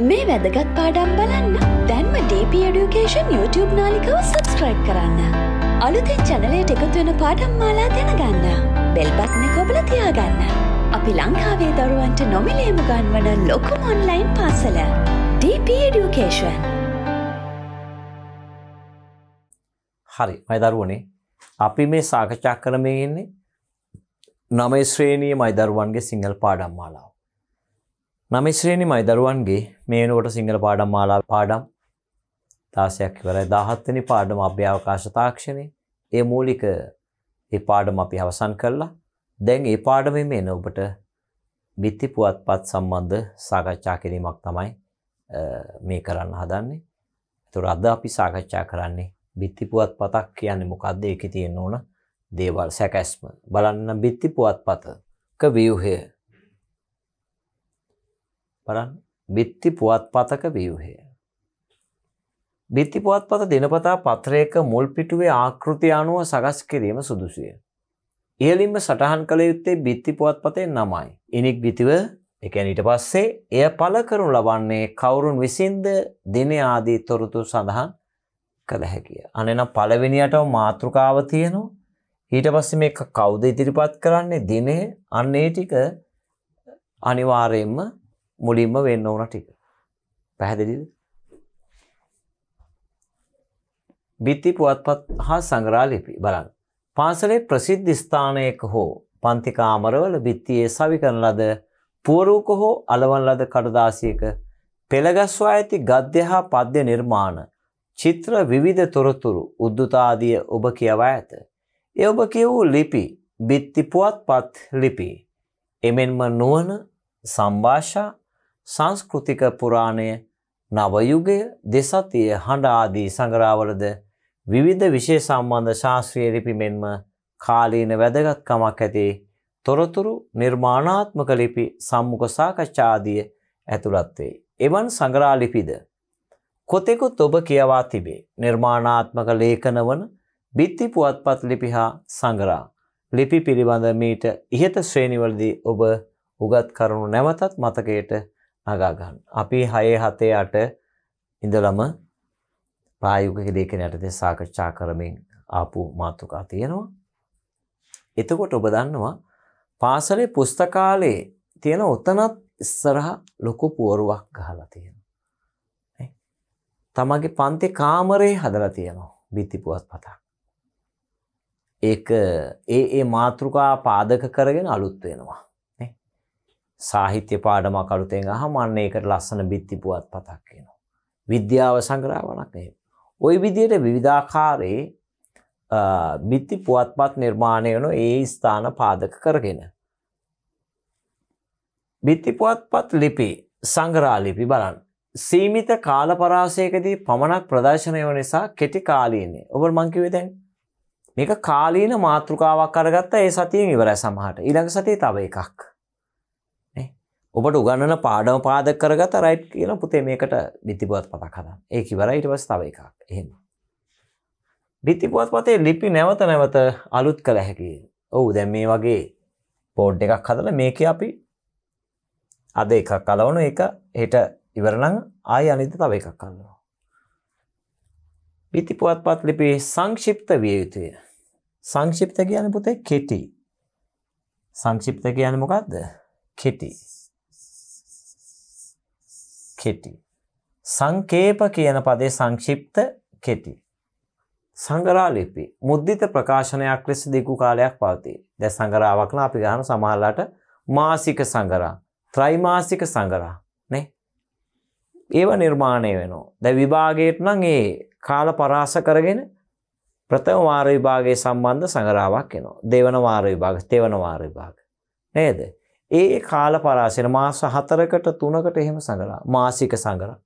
මේ වැදගත් පාඩම් බලන්න දැන්ම DP Education YouTube නාලිකව සබස්ක්‍රයිබ් කරන්න. අලුතෙන් චැනලයට එකතුවෙන පාඩම් මාලා දැනගන්න. බෙල්බත්න කොබල තියාගන්න. අපි ලංකාවේ දරුවන්ට නොමිලේම ගන්වන ලොකුම ඔන්ලයින් පාසල DP Education. හරි මයිදරුවනේ අපි මේ සාකච්ඡා කරමයන්නේ නමයි ශ්‍රේණී මයිදරුවන්ගේ සිංහල් පාඩම් මාලාව. නමිශ්‍රේණි මයි දරුවන්ගේ මේනුවට සිංහල පාඩම් මාලා පාඩම් දාසයක් වරයි දහත්වනි පාඩම අභ්‍යාවකාශ තාක්ෂණය ඒ මූලික ඒ පාඩම අපි අවසන් කරලා දැන් ඒ පාඩමම එන ඔබට බිත්ති පුවත් පත් සම්බන්ධ සාකච්ඡා කිරීමක් තමයි මේ කරන්න හදන්නේ තුර අද අපි සාකච්ඡා කරන්නේ බිත්ති පුවත් පතක් කියන්නේ මොකක්ද ඒක තියෙන්න ඕන දේවල් සැකැස්ම බලන්න බිත්ති පුවත් පතක වියවහය බලන්න බිත්ති පුවත්පතක ව්‍යුහය. බිත්ති පුවත්පත දිනපතා පත්‍රයක මුල් පිටුවේ ආකෘති අනුව සකස් කිරීම සුදුසුය. ඉහලින්ම සටහන් කළ යුත්තේ බිත්ති පුවත්පතේ නමයි. ඉනික් බිතිව එකැන ඊට පස්සේ එය පල කරනු ලබන්නේ කවුරුන් විසින්ද දින ආදී තොරතුරු සඳහන් කළ හැකිය. අනෙන පළවෙනියට මාතෘකාව තියෙනවා. ඊට පස්සේ මේ කවුද ඉදිරිපත් කරන්නේ දිනේ අන්න ඒ ටික අනිවාර්යයෙන්ම මුලින්ම වෙන්න ඕන ටික. පැහැදිලිද? බිත්ති පුවත්පත් හා සංග්‍රහ ලිපි බලන්න. පාසලේ ප්‍රසිද්ධ ස්ථානයක හෝ පන්ති කාමරවල බිත්තියේ සවිකරන ලද පුවරූක හෝ අලවන ලද කඩදාසියක පෙළගස්වා ඇති ගද්‍ය හා පද්‍ය නිර්මාණ චිත්‍ර විවිධ තොරතුරු උද්දුත ආදිය ඔබ කියවා ඇත. ඒ ඔබ කියවූ ලිපි බිත්ති පුවත්පත් ලිපි. එමෙන්ම නුවණ සම්භාෂා සංස්කෘතික පුරාණය නවයුගය දෙසතිය හඬ ආදී සඟරාවලද විවිධ විෂය සම්බන්ධ ශාස්ත්‍රීය ලිපි මෙන්ම කාලීන වැදගත්කමක් ඇති තොරතුරු නිර්මාණාත්මක ලිපි සම්මුඛ සාකච්ඡා ආදිය ඇතුළත් වේ. එවන් සංග්‍රහ ලිපිද කොතෙකුත් ඔබ කියවා තිබේ. නිර්මාණාත්මක ලේඛනවන බිත්ති පුවත්පත් ලිපි හා සංග්‍රහ ලිපි පිළිබඳ මීට ඉහත ශ්‍රේණිවලදී ඔබ උගත් කරුණු නැවතත් මතකයට නගා ගන්න. අපි 6 7 8 ඉඳලම ප්‍රායෝගික දෙකෙන් යටතේ සාකච්ඡා කරමින් ආපු මාතෘකා තියෙනවා. එතකොට ඔබ දන්නවා පාසලේ පුස්තකාලේ තියෙන උතනත් ඉස්සරහා ලොකු පුවරුවක් ගහලා තියෙනවා. තමගේ පන්ති කාමරේ හදලා තියෙනවා බිත්ති පුවත්පතක්. ඒක ඒ ඒ මාතෘකා පාදක කරගෙන අලුත් වෙනවා. සාහිත්‍ය පාඩමක් අලුතෙන් අහම අන්න ඒකට ලස්සන බිත්ති පුවත්පතක් වෙනවා. විද්‍යාව සංග්‍රහවණක් නෙවෙයි. ওই විදිහට විවිධාකාරයේ බිත්ති පුවත්පත් නිර්මාණය වෙන ඒ ස්ථාන පාදක කරගෙන. බිත්ති පුවත්පත් ලිපි සංග්‍රහ ලිපි බලන්න. සීමිත කාල පරාසයකදී පමණක් ප්‍රදර්ශනය වන නිසා කෙටි කාලීනයේ. ඔබ මං කිව්වේ දැන් මේක කාලීන මාතෘකාවක් අරගත්ත ඒ සතියෙන් ඉවරයි සමහරට. ඊළඟ සතියේ තව එකක්. ඔබට උගන්නන පාඩම පාදක කරගත රයිට් කියන පුතේ මේකට බිතිපුවත් පතක් හදන්න. ඒ කිවරයි ඊට පස්සේ තව එකක්. එහෙම. බිතිපුවත් පතේ ලිපි නැවත නැවත අලුත් කළ හැකි. ඔව් දැන් මේ වගේ පෝඩ් එකක් හදලා මේකේ අපි අද එකක් කලවන එක හෙට ඉවර නම් ආයෙ අනිත් තව එකක් කරනවා. බිතිපුවත්පත් ලිපියේ සංක්ෂිප්ත විය යුතුය. සංක්ෂිප්ත කියන්නේ පුතේ කෙටි. සංක්ෂිප්ත කියන්නේ මොකද්ද? කෙටි. කෙටි. සංකේප කියන පදේ සංක්ෂිප්ත කෙටි. සංගරා ලිපි මුද්දිත ප්‍රකාශනයක් ලෙස දිගු කාලයක් පවතී. දැන් සංගරාවක් නම් අපි ගන්න සමහරලාට මාසික සංගරා, ත්‍රිමාසික සංගරා නේ. ඒව නිර්මාණය වෙනවා. දැන් විභාගයට නම් ඒ කාල පරාස කරගෙන ප්‍රථම වාර විභාගයේ සම්බන්ධ සංගරාවක් එනවා. දෙවන වාර විභාග, තෙවන වාර විභාග. නේද? ඒ කාල පරාසන මාස හතරකට තුනකට එහෙම සඟලා මාසික සඟරා.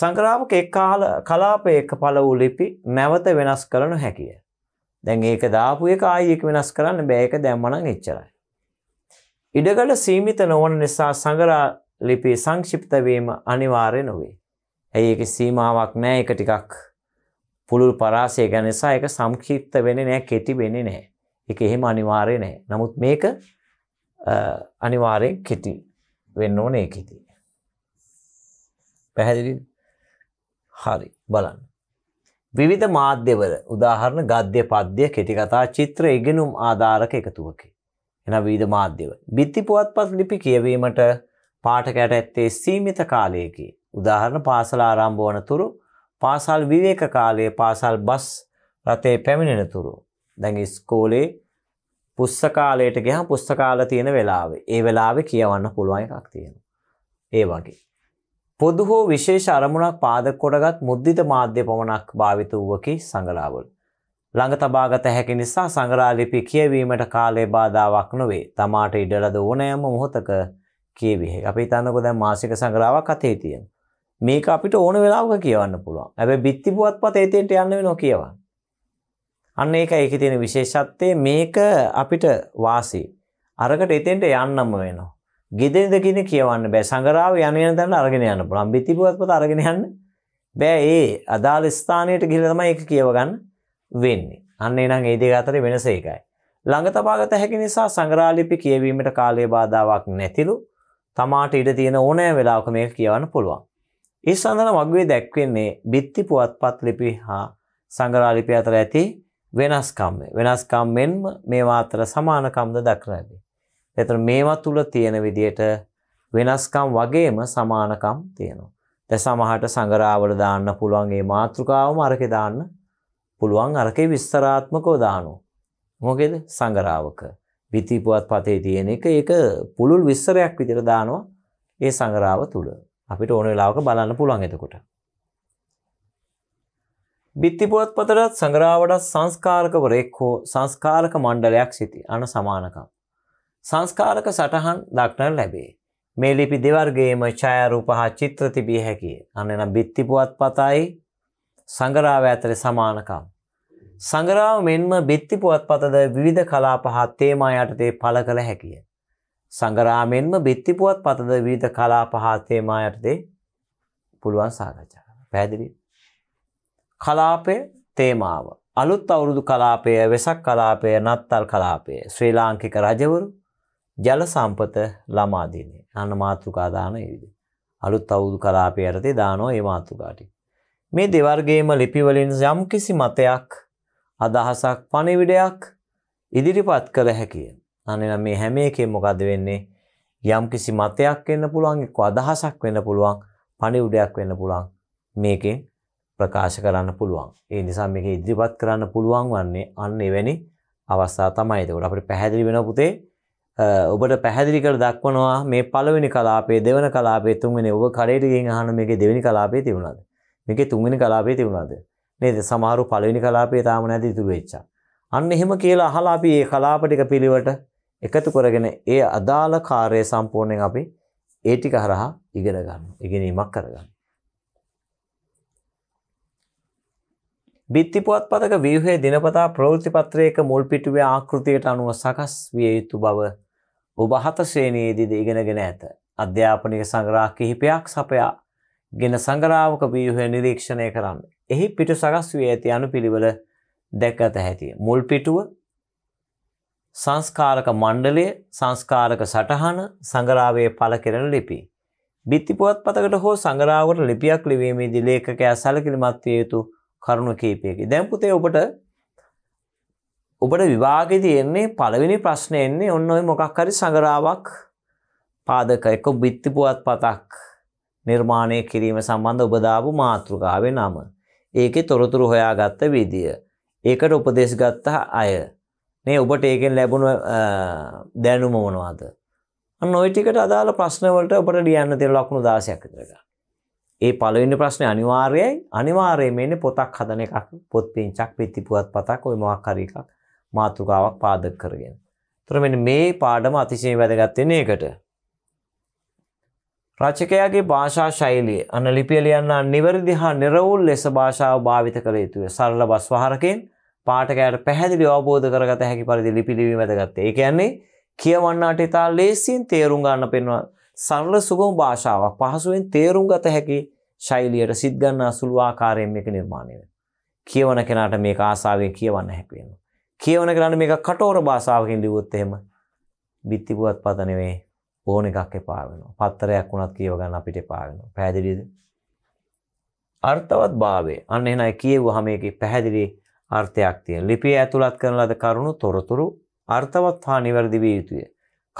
සංග්‍රාමක එක් කාල කලාප එක පල වූ ලිපි නැවත වෙනස් කරනු හැකිය. දැන් ඒක දාපු එක ආයෙක වෙනස් කරන්න බෑක දැම්මනං එච්චරයි. ඉඩගල සීමිත නොවන නිසා සංගරා ලිපි සංක්ෂිප්තවීම අනිවාර්ය නොවේ. ඇයි ඒක සීමාවක් නෑ එක ටිකක් පුළුල් පරාසය ගැනසා එක සංක්ෂිප්ත වෙන නෑ කෙටි වෙන්නේ නෑ එක එහෙම අනිවාර්ය නෑ නමුත් මේක අනිවාර්යෙන් කෙටි වෙන්න ඕනේ ඒකෙදී. පැහැදිලි? හරි බලන්න. විවිධ මාධ්‍යවල උදාහරණ ගද්‍ය පද්‍ය කෙටි කතා චිත්‍ර ඉගෙනුම් ආධාරක එකතුවකි. එන විවිධ මාධ්‍යව. බිත්ති පුවත්පත් ලිපි කියවීමට පාඨකයාට ඇත්තේ සීමිත කාලයකි. උදාහරණ පාසල ආරම්භ වන තුරු පාසල් විවේක කාලයේ පාසල් බස් රථයේ පැමිණෙන තුරු දැන් ඉස්කෝලේ පුස්තකාලයට ගියහම පුස්තකාල තියෙන වෙලාවේ ඒ වෙලාවේ කියවන්න පුළුවන් එකක් තියෙනවා. ඒ වගේ. පොදු හෝ විශේෂ අරමුණක් පාදක කොටගත් මුද්දිත මාධ්‍ය පමණක් භාවිත වූවකි සංගලාවල. ළඟ තබාගත හැකි නිසා සංගලා ලිපි කියවීමට කාලය බාධාවක් නොවේ. තමාට ඉඩලද ඕනෑම මොහොතක කියවිහි. අපි හිතන්නකෝ දැන් මාසික සංගලාවක් අතේ තියෙන. මේක අපිට ඕන වෙලාවක කියවන්න පුළුවන්. හැබැයි බිත්ති පුවත්පත ඒතෙන්ට යන්න වෙනවා කියවන්න. අන්න ඒක ඒක තියෙන විශේෂත්වය මේක අපිට වාසි. අරකට එතෙන්ට යන්නම වෙනවා. ගෙදෙදකින කියවන්න බෑ සඟරාව යන යන තැන අරගෙන යන්න පුළුවන්. බිතිපුවත්පත අරගෙන යන්න බෑ ඒ අදාළ ස්ථානයට ගිහිල්ලා තමයි ඒක කියවගන්න වෙන්නේ. අන්න එනං ඒ දෙක අතර වෙනස ඒකයි. ළඟ තබාගත හැකි නිසා සංග්‍රාලිපි කියවීමට කාලය බාධාවක් නැතිලු තමාට ඉඩ තියෙන ඕනෑ වෙලාවක මේක කියවන්න පුළුවන්. ඒ සඳහන වගේ දැක්වෙන්නේ බිත්ති පුවත්පත් ලිපි හා සංග්‍රාලිපි අතර ඇති වෙනස්කම් වෙනස්කම් මෙන්ම මේවා අතර සමානකම්ද දක්නැති. එතන මේවා තුල තියෙන විදියට වෙනස්කම් වගේම සමානකම් තියෙනවා. දැන් සමහරට සංගරාවල දාන්න පුළුවන් ඒ මාත්‍රිකාවම අරකේ දාන්න පුළුවන් අරකේ විස්තරාත්මකව දානවා. මොකේද සංගරාවක. විතිපුවත් පතේ තියෙන එක ඒක පුළුල් විස්තරයක් විදිහට දානවා ඒ සංගරාව තුල. අපිට ඕන වෙලාවක බලන්න පුළුවන් එතකොට. බිත්තිපුවත්පතටත් සඟරාවටත් සංස්කාරකවරෙක් හෝ සංස්කාරක මණ්ඩලයක් සිති අන සමානකම්. සංස්කාරක සටහන් දක්නට ලැබේ. මේ ලිපි දෙවර්ගේම ඡායරූප හා චිත්‍ර තිබිය හැකිය. අන්න එනම් බිත්තිපුවත්පතයි සංගරාව ඇතරේ සමානකම්. සංගරාව මෙන්ම බිත්තිපුවත්පතද විවිධ කලාප හා තේමා යටතේ පළ කළ හැකිය. සංගරාමෙන්ම බිත්තිපුවත් පතද විවිධ කලාප හා තේමා යටතේ පුළුවන් සාකච්ඡා. පැහැදිලි? කලාපය තේමාව. අලුත් අවුරුදු කලාපය වෙසක් කලාපය නත්තල් කලාපය ශ්‍රී ලාංකික රජවරු ජල සම්පත ළමාදීනේ අන්න මාතෘකාදාන ඒවිද. අලුත් අවුදු කලාපය ඇරතේ දානෝ ඒ මාතෘකාටි. මේ දෙවර්ගේම ලිපිවලින් යම් කිසි මතයක් අදහසක් පණිවිඩයක් ඉදිරිපත් කළ හැකිය. අන්න මේ හැම එකෙන් මොකද වෙන්නේ යම් කිසි මතයක් වෙන්න පුළුවන් එක්ක අදහසක් වෙන්න පුළුවන් පණිවිඩයක් වෙන්න පුළුවන් මේකෙන් ප්‍රකාශ කරන්න පුළුවන්. ඒ නිසා මේක ඉදිරිපත් කරන්න පුළුවන් වන්නේ අන්න එවැනි අවස්ථා තමයි. ඒකට අපිට පැහැදිලි වෙනවා පුතේ ඔබට පැහැදිලි කර දක්වනවා මේ පළවෙනි කලාපයේ දෙවන කලාපයේ තුන්වෙනි ඔබ කඩේට ගිහින් අහන මේකේ දෙවෙනි කලාපයේ තිබුණාද? මේකේ තුන්වෙනි කලාපයේ තිබුණාද? නේද? සමහරව පළවෙනි කලාපයේ තාම නැති ඉතුරු වෙච්චා. අන්න එහෙම කියලා අහලා අපි මේ කලාප ටික පිළිවෙට එකතු කරගෙන ඒ අදාළ කාර්යය සම්පූර්ණයෙන් අපි ඒ ටික හරහා ඉගෙන ගන්නවා. ඉගෙනීමක් කරගන්නවා. බිත්තිපුවත් පතක ව්‍යහය දිනපතා ප්‍රෘතිපත්‍රයක මුල් පිටුවේ ආකෘතියට අනුව සකස් විය යුතු බව ඔබහත ශ්‍රේණයේදීද ඉගෙනගෙන ඇත. අධ්‍යාපනික සංග්‍රහ කිහිපයක් සපයා ගෙන සංගරාවක ව්‍යහය නිරීක්ෂණය කරන්න. එහි පිටු සකස් වී ඇති අනු පිළිවල දැක් ඇත හැතිය. මුල් පිටුව සංස්කාරක මණ්ඩලය සංස්කාරක සටහන සංගරාවේ පල කෙරෙන ලිපි. බිත්තිපුවත් පතකට හෝ සංගරාවට ලිපියක් ලිවීමේදී ලේකකෑ සැලකිලිමත්වය යුතු කරුණු කීපයකි. දැන් පුතේ ඔබට ඔබට විභාගෙ තියෙන්නේ පළවෙනි ප්‍රශ්නේ එන්නේ ඔන්න ඔය මොකක් හරි සඟරාවක් පාදක එක්ක බිත්ති පුවත්පතක් නිර්මාණය කිරීම සම්බන්ධ ඔබ දාපු මාතෘකාවේ නම. ඒකේ තොරතුරු හොයාගත්ත විදිය. ඒකට උපදේශ ගත්ත අය. මේ ඔබට ඒකෙන් ලැබුණ දැනුම මොනවද? අන්න ওই ටිකට අදාළ ප්‍රශ්න වලට ඔබට ලියන්න තියෙන ලකුණු 16ක් විතර ගන්න. ඒ පළවෙනි ප්‍රශ්නේ අනිවාර්යයි අනිවාර්යයෙන්ම එන්නේ පොතක් හදන එකක් පොත් පිංචක් පිටි පුවත් පතක් ওই මොකක් හරි එකක් මාතෘකාවක් පාදක කරගෙන. ඒතර මෙන්න මේ පාඩම අතිශය වැදගත් වෙන එකට. රචකයාගේ භාෂා ශෛලිය අන ලිපිය ලියන්නා නිවැරදි හා නිරවුල් ලෙස භාෂාව භාවිත කළ යුතුය. සරල බස්වහරකෙන් පාඨකයාට පැහැදිලි අවබෝධ කරගත හැකි පරිදි ලිපි ලිවීම වැදගත්. ඒ කියන්නේ කියවන්නාට ඉතා ලේසියෙන් තේරුම් ගන්න පෙන්වා සරල සුගම භාෂාවක් පහසුවෙන් තේරුම් ගත හැකි ශෛලියට සිද්ගන්න අසුළු ආකාරයෙන් මේක නිර්මාණය වෙනවා. කියවන කෙනාට මේක ආසාවෙන් කියවන්න හැකි වෙනවා. කියවන කෙනාට මේක කටෝර භාෂාවකින් ලිව්වොත් එහෙම බිත්ති පුවත්පත නෙවෙයි ඕන එකක් එපා වෙනවා. පත්තරයක් වුණත් කියව ගන්න අපිට එපා වෙනවා. පැහැදිලිද? අර්ථවත් භාවය. අන්න එහෙනම් කියෙව්වහම මේකේ පැහැදිලි අර්ථයක් තියෙන. ලිපිය ඇතුළත් කරන ලද කරුණු තොරතුරු අර්ථවත් හා නිවැරදි විය යුතුය.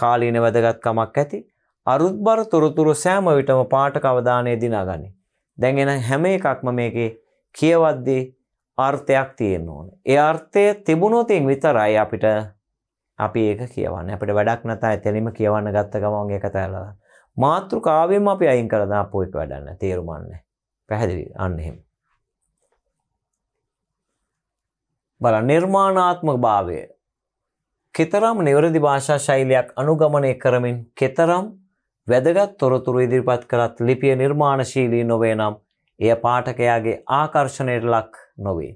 කාලීන වැදගත්කමක් ඇති අරුත්බර තොරතුරු සෑම විටම පාඨක අවධානය දිනාගනි. දැන් එන හැම එකක්ම මේකේ කියවද්දී අර්ථයක් තියෙන්න ඕන. ඒ අර්ථය තිබුණොත් විතරයි අපිට අපි ඒක කියවන්නේ. අපිට වැඩක් නැතා එතනින්ම කියවන්න ගත්ත ගමන් ඒක තැලලා. මාතෘකාවෙම අපි අයින් කරලා දාපු එක වැඩක් නැහැ. තේරුම් ගන්න. පැහැදිලි. අන්න එහෙම. බලන්න නිර්මාණාත්මක භාවය. කතරම් නිවැරදි භාෂා ශෛලියක් අනුගමනය කරමින් කතරම් වැදගත් තොරතුරු ඉදිරිපත් කරත් ලිපිය නිර්මාණශීලී නොවේ නම් එය පාඨකයාගේ ආකර්ෂණයට ලක් නොවේ.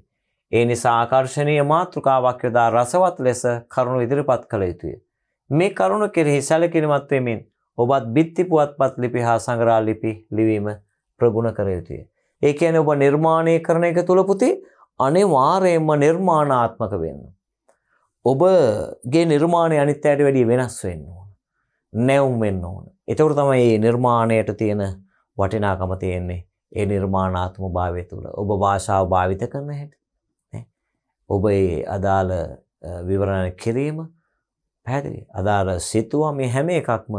ඒ නිසා ආකර්ශනීය මාතෘකාවක් යොදා රසවත් ලෙස කරුණු ඉදිරිපත් කළ යුතුය. මේ කරුණු කෙරෙහි සැලකිලිමත් වෙමින් ඔබත් බිත්ති පුවත්පත් ලිපි හා සංග්‍රහ ලිපි ලිවීම ප්‍රගුණ කළ යුතුය. ඒ කියන්නේ ඔබ නිර්මාණය කරන එක තුල පුතේ අනිවාර්යයෙන්ම නිර්මාණාත්මක වෙන්න. ඔබගේ නිර්මාණය අනිත් අයට වැඩිය වෙනස් වෙන්න ඕන. නැවුම් වෙන්න ඕන. එතකොට තමයි මේ නිර්මාණයට තියෙන වටිනාකම තියෙන්නේ. ඒ නිර්මාණාත්මක භාවය තුළ ඔබ භාෂාව භාවිත කරන හැටි. නේ? ඔබේ අදාළ විවරණ කිරීම පැහැදිලි. අදාළ සිතුවම් මේ හැම එකක්ම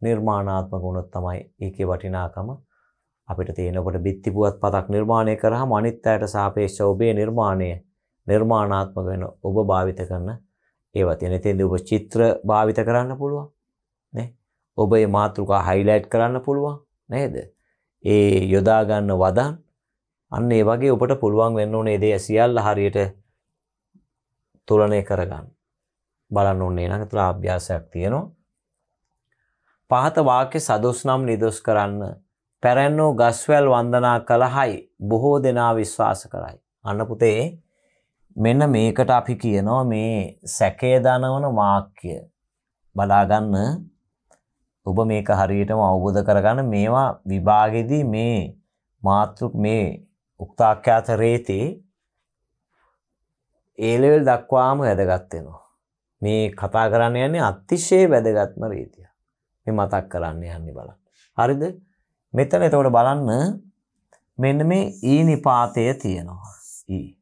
නිර්මාණාත්මක වුණොත් තමයි ඒකේ වටිනාකම අපිට තියෙන ඔබට බිත්ති පුවත්පතක් නිර්මාණය කරාම අනිත් අයට සාපේක්ෂව ඔබේ නිර්මාණය නිර්මාණාත්මක වෙන ඔබ භාවිත කරන ඒවා තියෙන. එතෙන්දී ඔබ චිත්‍ර භාවිත කරන්න පුළුවන්. ඔබ මේ මාතෘකා highlight කරන්න පුළුවන් නේද? ඒ යොදා ගන්න වදන් අන්න ඒ වගේ ඔබට පුළුවන් වෙන්න ඕනේ දේ සියල්ල හරියට තුලනය කරගන්න. බලන්න ඕනේ නම් ඒතර අභ්‍යාසයක් තියෙනවා. පහත වාක්‍ය සදොස් නම් නිදොස් කරන්න පැරැන්නෝ ගස්වැල් වන්දනා කළහයි බොහෝ දෙනා විශ්වාස කරයි. අන්න පුතේ මෙන්න මේකට අපි කියනවා මේ සැකය දනවන වාක්‍ය බලාගන්න ඔබ මේක හරියටම අවබෝධ කරගන්න මේවා විභාගෙදී මේ මාතෘක මේ උක්තාක්‍යාත රේතේ ඒලෙවල් දක්වාම වැදගත් වෙනවා. මේ කතා කරන්න යන්නේ අතිශය වැදගත්ම රීතිය. මේ මතක් කරන්න යන්නේ බලන්න. හරිද? මෙතන එතකොට බලන්න මෙන්න මේ ඊ e නිපාතය තියෙනවා. ඊ. E.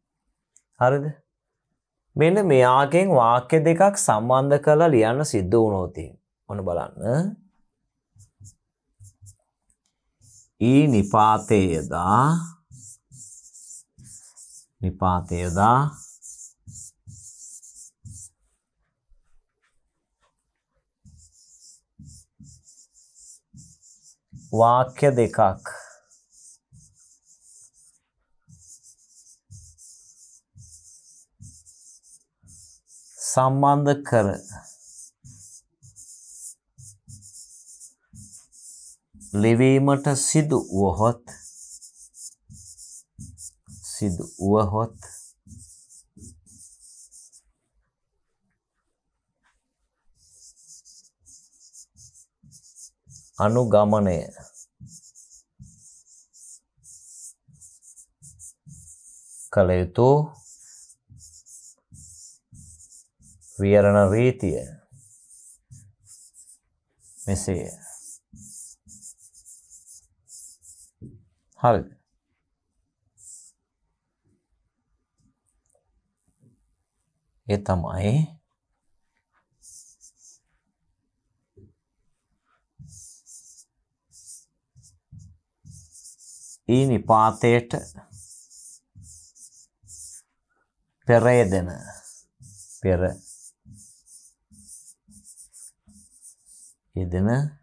හරිද? මෙන්න මෙයාගෙන් වාක්‍ය දෙකක් සම්බන්ධ කරලා ලියන්න සිද්ධ වුණොත් ඔන්න බලන්න ඊ නිපාතේ යදා නිපාතේ යදා වාක්‍ය දෙකක් සම්බන්ධ කර ලිවීමට සිදු වුවහොත් සිදු වුවහොත් අනුගමනය කළ යුතු වියරණ රීතිය මෙසේය හරිද? ඒ තමයි ඊ නිපාතයට පෙරේදෙන පෙර යෙදෙන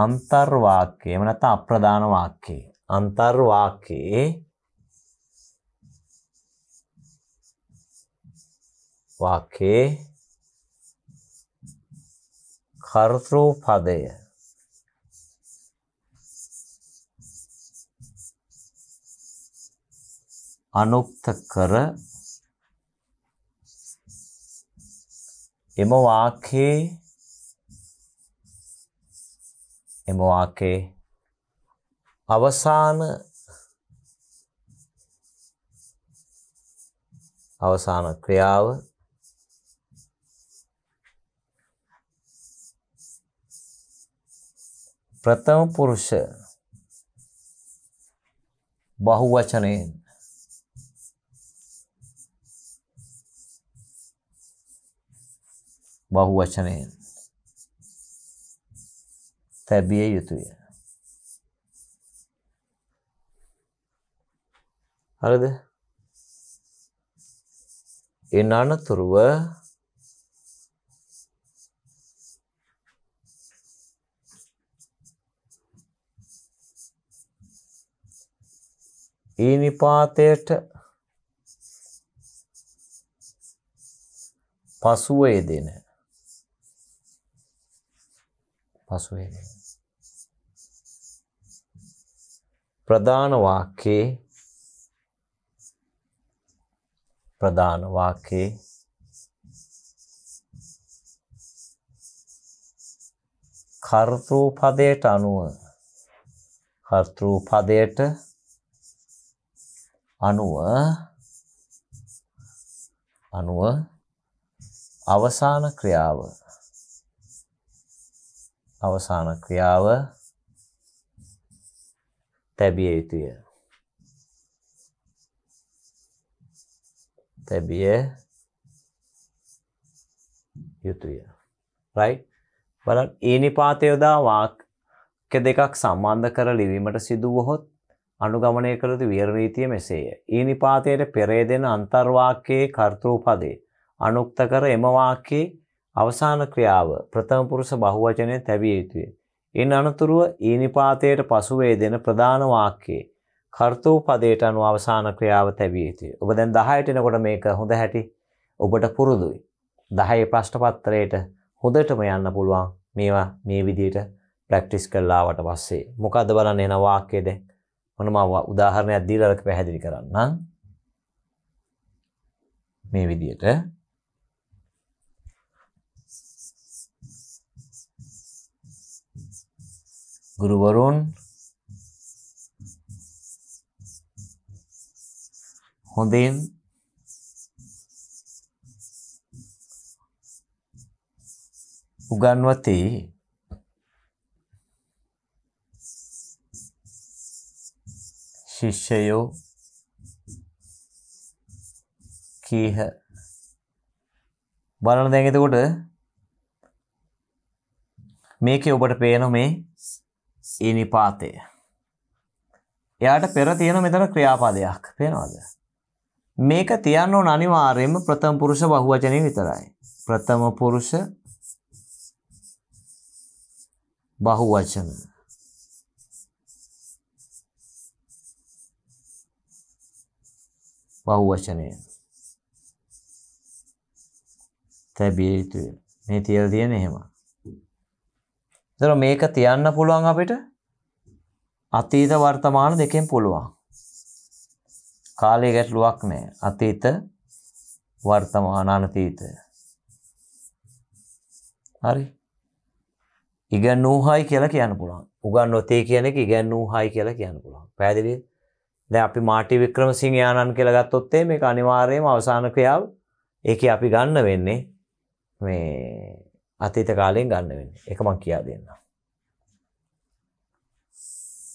අන්තර්වාක්‍යය එම නැත්නම් අප්‍රධාන වාක්‍යය අන්තර්වාක්‍යයේ වාක්‍යයේ කර්තෘ පදය අනුක්ත කර එම වාක්‍යයේ එම වාක්‍යයේ අවසාන අවසාන ක්‍රියාව ප්‍රථම පුරුෂ බහුවචනයෙන් බහුවචනයෙන් තැබිය යුතුය. හරිද? ඒ අනතුරුව ඒ නිපාතයට පසුව යෙදෙන පසුව යෙදෙන ප්‍රධාන වාක්‍යයේ ප්‍රධාන වාක්‍යයේ කර්තෘපදයට අනුව කර්තෘපදයට අනුව අනුව අවසාන ක්‍රියාව අවසාන ක්‍රියාව තැබිය යුතුය. තැබිය යුතුය. රයි බල ඊනිපාත යොදා වාක්‍ය දෙකක් සම්බන්ධ කර ලිවීමට සිදුවහොත් අනුගමනය කළතු වියරණීතිය මෙසේය. ඊනිපාතයට පෙරේ දෙන අන්තර්වාක්‍යයේ කර්තෘපදේ. අනුක්ත කර එමවාක්‍යයේ අවසාන ක්‍රියාව ප්‍රථමපුරුෂ බහුවචනය තැබිය යුතුය. ඉන් අනතුරුව ඒ නිපාතයට පසුවේ දෙන ප්‍රධාන වාක්‍යයේ කර්තෝ පදයට අනුව අවසාන ක්‍රියාව තැබිය යුතුයි. ඔබ දැන් 10ට එනකොට මේක හොඳ හැටි ඔබට පුරුදුයි. 10 ප්‍රශ්න පත්‍රයේට හොඳටම යන්න පුළුවන්. මේවා මේ විදිහට ප්‍රැක්ටිස් කරලාවට පස්සේ මොකද්ද බලන්න එන වාක්‍යය දැන් මොනම උදාහරණයක් දීලා පැහැදිලි කරන්නම්. මේ විදිහට ගුරුවරුන් හොඳින් උගන්වති ශිෂ්‍යයෝ කීහ බලන්න දැන් එතකොට මේකේ ඔබට පේන මේ ඒ නිපාතය. එයාට පෙර තියෙන මෙතන ක්‍රියාපදයක් පේනවාද. මේක තියන්න ඕන අනිවාර්යයෙන්ම ප්‍රථම පුරුෂ බහුවචනේ විතරයි. ප්‍රථම පුරුෂ බහුවචන. බහුවචනය. තැබිය යුතුය. මේ තියලා තියෙන එහෙම. දර මේක තියන්න පුළුවන් අපිට අතීත වර්තමාන දෙකෙන් පුළුවන්. කාලය ගැටලුවක් නෑ අතීත වර්තමානානතීතය. හරි ඉගන් වූහයි කියලා කියන්න පුළුවන් උගන් නොතේ කියන එක ඉගැන් වූහයි කියලා කියන්න පුළුවන් පැදිවී දැ අපි මාටි වික්‍රම සිං යානන් කියලගත්තොත්තේ මේ අනිවාර්යම අවසාන ක්‍රියාව ඒක අපි ගන්න වෙන්නේ මේ අතීත කාලයෙන් ගන්න වෙන්නේ. ඒක මම කියා දෙන්නම්.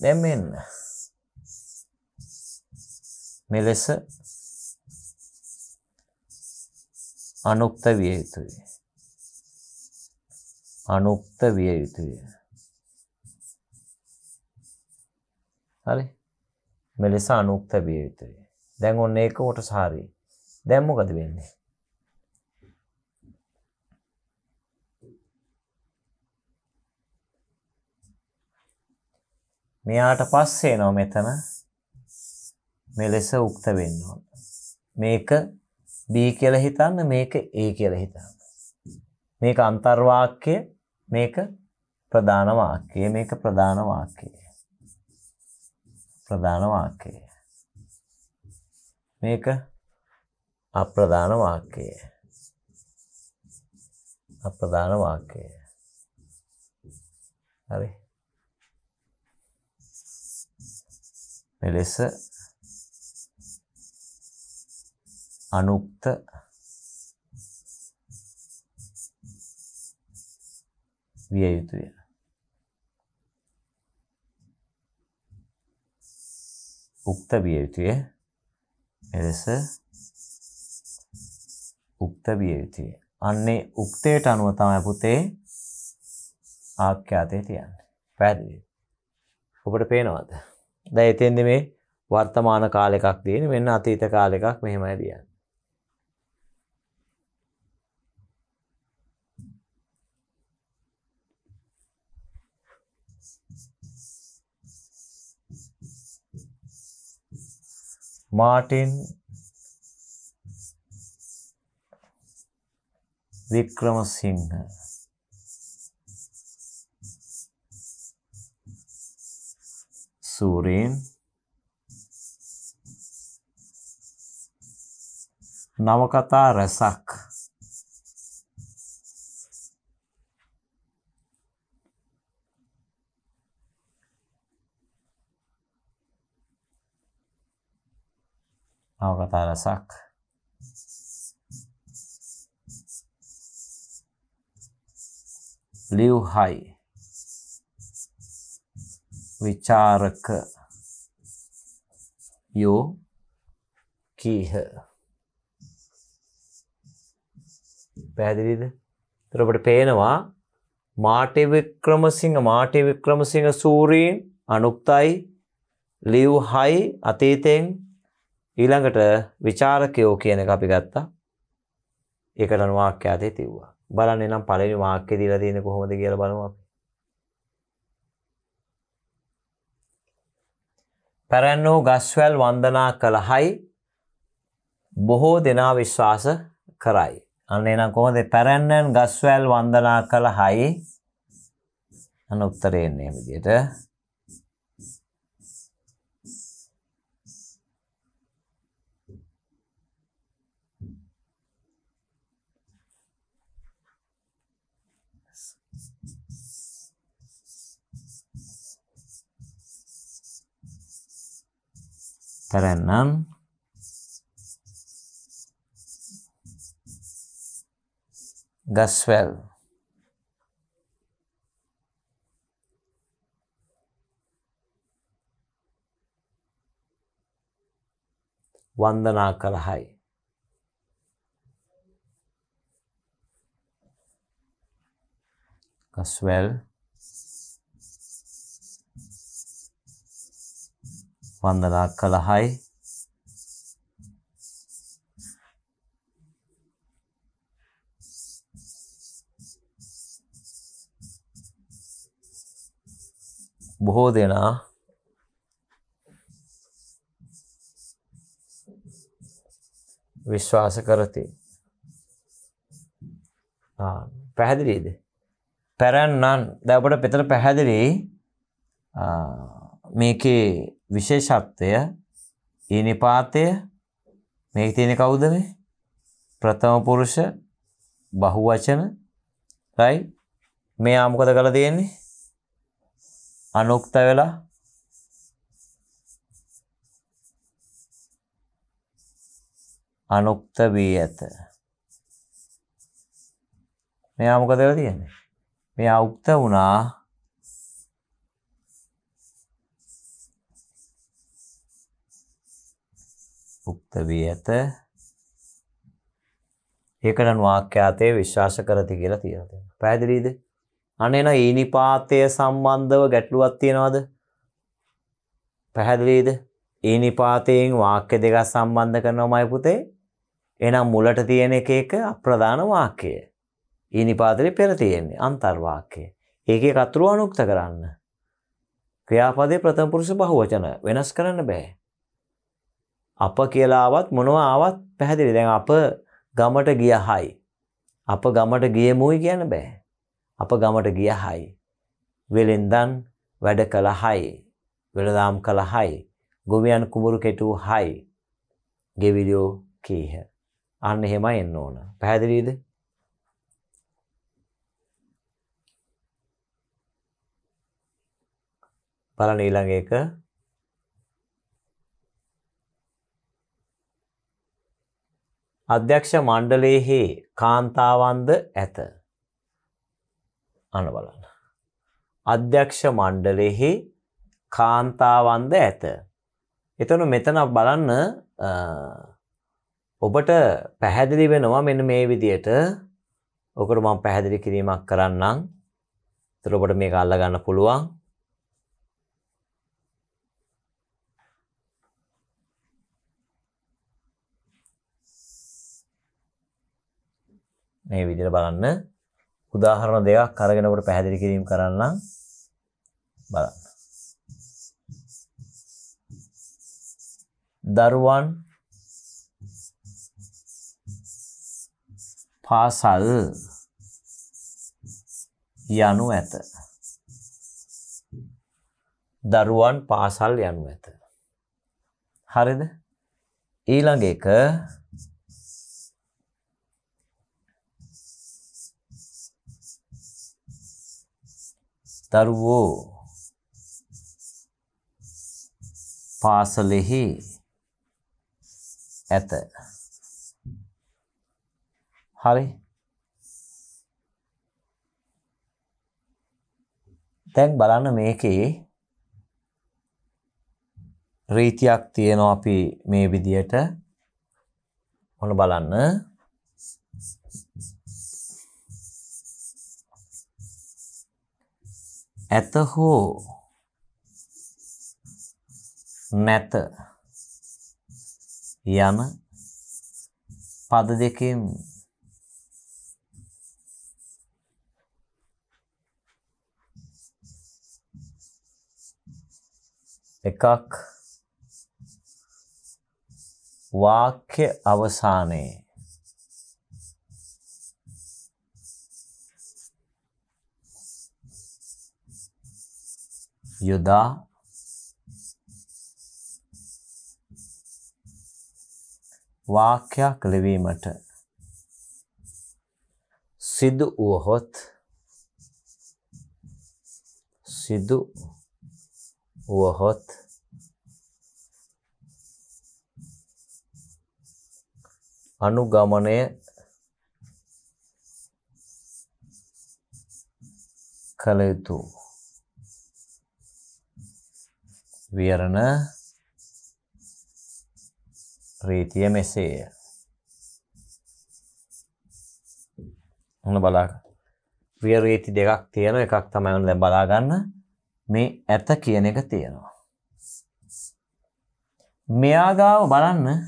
දැන් මෙන්න. මෙලෙස අනුක්ත විය යුතුය. අනුක්ත විය යුතුය. හරි. මෙලෙස අනුක්ත විය යුතුය. දැන් ඔන්න ඒක කොටස හරි. දැන් මොකද වෙන්නේ? මෙයාට පස්සේ එනවා මෙතන මෙලෙස උක්ත වෙන්න ඕන. මේක B කියලා හිතන්න මේක A කියලා හිතන්න. මේක අන්තර්වාක්‍ය මේක ප්‍රධාන වාක්‍යය මේක ප්‍රධාන වාක්‍යය. ප්‍රධාන වාක්‍යය. මේක අප්‍රධාන වාක්‍යය. අප්‍රධාන වාක්‍යය. හරි ලෙස අනුක්ත විය යුතුය. උක්ත විය යුතුය. එලෙස උක්ත විය යුතුය. අන්නේ උක්තයට අනුව තමයි පුතේ ආඛ්‍යාතේ තියන්නේ. පැහැදිලිද? ඔබට පේනවද? දැන් එතෙන්ද මේ වර්තමාන කාල එකක් තියෙන්නේ මෙන්න අතීත කාල එකක් මෙහෙමයි කියන්නේ. Martin Wickramasinghe surin nawakata resak nawakata resak liuhai hai විචාරක යෝ කීහ පැහැදිලිද? ඒතර අපිට පේනවා මාටි වික්‍රමසිංහ මාටි වික්‍රමසිංහ සූරීන් අනුක්තයි ලිව්හයි අතීතෙන් ඊළඟට ਵਿਚාරකයෝ කියන එක අපි ගත්තා. ඒකට අනුවාක්‍ය ආදී තිව්වා. බලන්න නම් පළවෙනි වාක්‍ය දීලා තියෙන්නේ කොහොමද කියලා බලමු අපි. පැරැන්නෝ ගස්වැල් වන්දනා කළහයි බොහෝ දෙනා විශ්වාස කරයි. අන්න එනම් කොහොමද පැරැන්නන් ගස්වැල් වන්දනා කළහයි අනුත්තරේ එන්නේ විදිහට there are the swell Vandana Kalahai. Kaswell වන්දනා කළහයි බොහෝ දෙනා විශ්වාස කරති. පැහැදිලීද? පැරන්නන් දැන් අපිට පිටර පැහැදිලි මේකේ විශේෂත්වය ඒ නිපාතය මේක තියෙන කවුද මේ ප්‍රථම පුරුෂ බහුවචන right මෙයා මොකද කරලා තියෙන්නේ අනුක්ත වෙලා අනුක්ත වී ඇත මෙයා මොකද වෙලා තියෙන්නේ මෙයා උක්ත වුණා යුක්ත වී ඇත. ඒකට වාක්‍යාතේ විශ්වාස කරති කියලා තියලා තියෙනවා. පැහැදිලිද? අනේන ඊනිපාතය සම්බන්ධව ගැටලුවක් තියනවාද? පැහැදිලිද? ඊනිපාතයෙන් වාක්‍ය දෙකක් සම්බන්ධ කරනවමයි පුතේ. එහෙනම් මුලට තියෙන එක එක අප්‍රධාන වාක්‍යය. ඊනිපාතේ පෙර තියෙන්නේ අන්තර් වාක්‍යය. ඒකේ කතරු අනුක්ත කරන්න. ක්‍රියාපදේ ප්‍රථම පුරුෂ බහුවචන වෙනස් කරන්න බෑ. අප කියලාවත් මොනවා ආවත් පැහැදිලි දැන් අප ගමට ගිය හයි. අප ගමට ගියමුයි කියන්න බෑ. අප ගමට ගිය හයි. වෙලෙන්දන් වැඩ කළ හයි. වෙළදාම් කළ හයි. ගොවියන් කුමරු කෙටූ හයි. ගෙවිලියෝ කීහ. අන්න එහෙම එන්න ඕන. පැහැදිලීද? බලන ඊළඟ එක අධ්‍යක්ෂ මණ්ඩලයෙහි කාන්තාවන්ද ඇත අන බලන්න. අධ්‍යක්ෂ මණ්ඩලෙහි කාන්තාවන්ද ඇත. එතන මෙතන බලන්න ඔබට පැහැදිලි වෙනවා මෙන්න මේ විදියට ඔකට මම පැහැදිලි කිරීමක් කරන්නම් තුර ඔබට මේක අල්ලගන්න පුළුවන් මේ විදිහට බලන්න උදාහරණ දෙකක් අරගෙන අපිට පැහැදිලි කිරීම කරන්න බලන්න. දරුවන් පාසල් යනු ඇත. දරුවන් පාසල් යනු ඇත. හරිද? ඊළඟ එක දරුවෝ පාසලෙහි ඇත හරි දැන් බලන්න මේකේ රීතියක් තියෙනවා අපි මේ විදියට ඔන්න බලන්න ඇත හෝ නැත යන පද දෙකෙන් එකක් වාක්‍ය අවසානයේ යුදා වාක්‍යයක් ලිවීමට සිදු වුවහොත් සිදු වුවහොත් අනුගමනය කළ යුතුය විවරණ රීතිය මෙසේය. හොඳ බලන්න. ප්‍රිය රීති දෙකක් තියෙනවා. එකක් තමයි ඔන්න දැන් බලා ගන්න. මේ ඇත කියන එක තියෙනවා. මෙයා ගාව බලන්න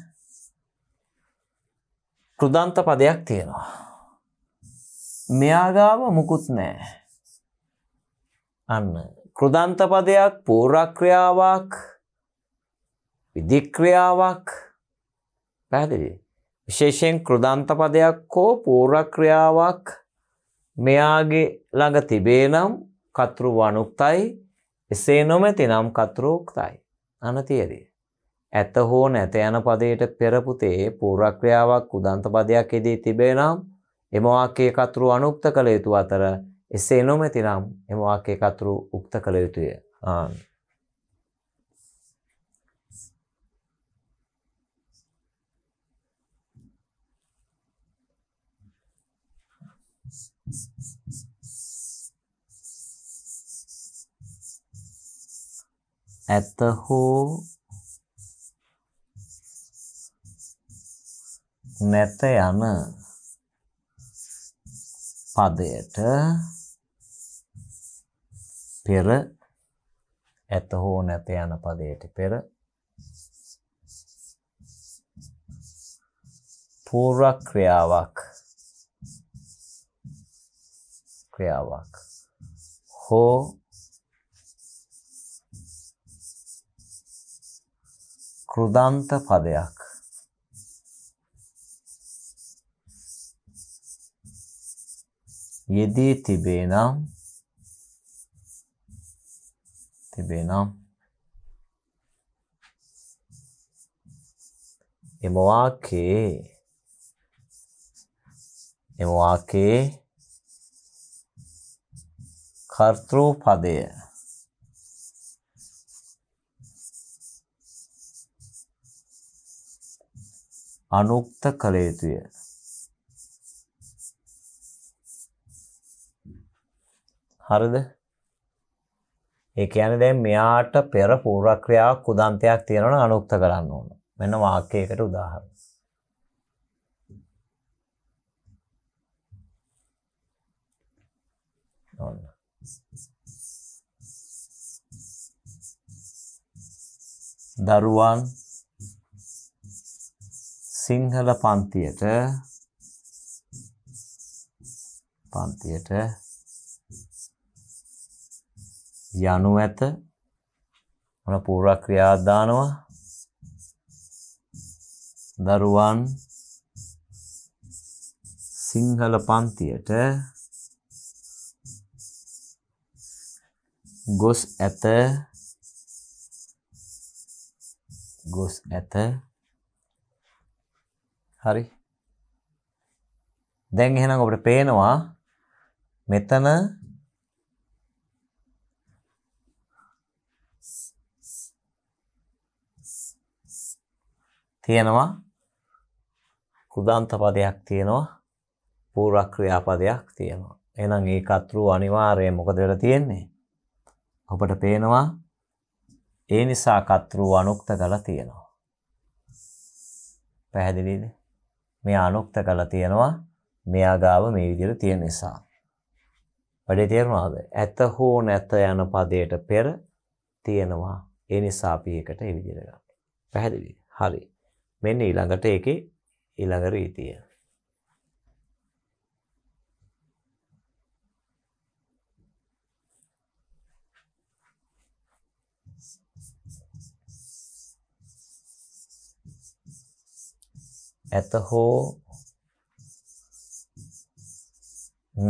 කෘදන්ත පදයක් තියෙනවා. මෙයා ගාව මුකුත් නැහැ. අන්න කෘදන්තපදයක් පූරක්‍රියාවක් විදික්‍රියාවක් පැහැදිලි විශේෂයෙන් කෘදන්තපදයක් හෝ පූරක්‍රියාවක් මෙයාගේ ළඟ තිබේ නම් කතෘ වනුක්තයි එසේ නොමැති නම් කතෘෝක්තයි අනතියදී. ඇත හෝ නැත යන පදයට පෙරපුතේ පූරක්‍රියාවක් උදන්තපදයක් එදී තිබේ නම් එමවාකේ කතෘ අනුක්ත කළ යුතු අතර එසේ නොමැති නම් එම වාක්‍ය කතුරු උක්ත කළ යුතුය. ආන්. ඇත හෝ නැත යන පදයට පෙර ඇත හෝ නැත යන පදයට පෙර පූර්ව ක්‍රියාවක් ක්‍රියාවක් හෝ කෘදන්ත පදයක් යෙදී තිබේ නම් තිබෙනවා. එම වාක්‍යයේ එම වාක්‍යයේ කර්තෘ පදය අනුක්ත කළ යුතුය. හරිද? ඒ කියන්නේ දැන් මෙයාට පෙර පූර්වක්‍රියාවක් කුදන්තයක් තියෙනවනම් අනුක්ත කරන්න ඕන. මෙන්න වාක්‍යයකට උදාහරණ. ඕන. දරුවන් සිංහල පන්තියට පන්තියට යනු ඇත මොන පූර්ව ක්‍රියාදානවා දරුවන් සිංහල පන්තියට ගොස් ඇත ගොස් ඇත හරි දැන් එහෙනම් අපිට පේනවා මෙතන තියෙනවා කෘදාන්ත පදයක් තියෙනවා පූර්වක්‍රියාපදයක් තියෙනවා. එහෙනම් ඒ කතරු අනිවාර්යයෙන් මොකද වෙලා තියෙන්නේ? ඔබට පේනවා ඒ නිසා කතරු අනුක්ත කරලා තියෙනවා. පැහැදිලිද? මේ අනුක්ත කරලා තියෙනවා මෙයා ගාව මේ විදිහට තියෙන නිසා. වැඩේ තේරුණාද? ඇත හෝ නැත යන පදයට පෙර තියෙනවා. ඒ නිසා අපි එකට ඒ විදිහට ගන්න. පැහැදිලිද? හරි. මෙන්න ඊළඟට ඒකේ ඊළඟ රීතිය. ඇත හෝ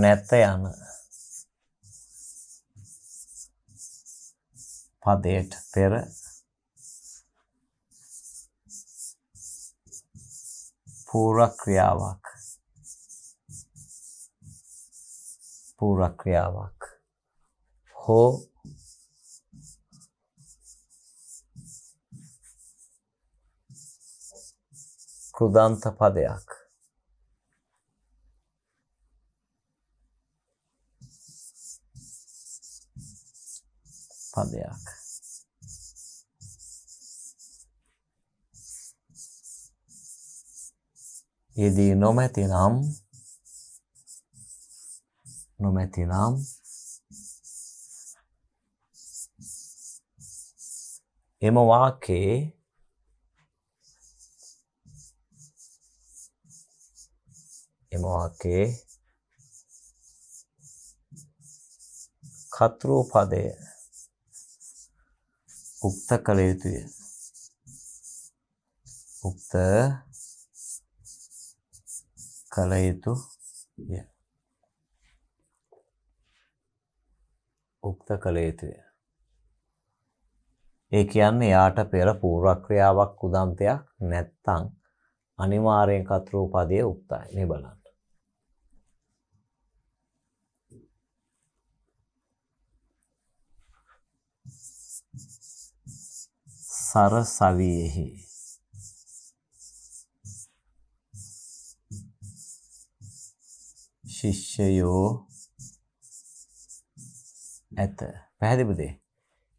නැත යන පදයට පෙර Purakriyamak. Purakriyamak. Ho kudan Krudantapadayak. Padayak. යෙදී නොමැතිනම් නොමැතිනම් එම වාක්‍යයේ එම වාක්‍යයේ කතෘ පදය උක්ත කළ යුතුය. උක්ත කළ යුතු ය. උක්ත කළ යුතුය. ඒ කියන්නේ යාට පෙර පූර්වක්‍රියාවක් උදන්තයක් නැත්තං අනිවාර්යෙන් කතරූපදය උක්තයි මේ බලන්න. සර සවියෙහි ශිෂ්‍යයෝ ඇත. පැහැදිලිද?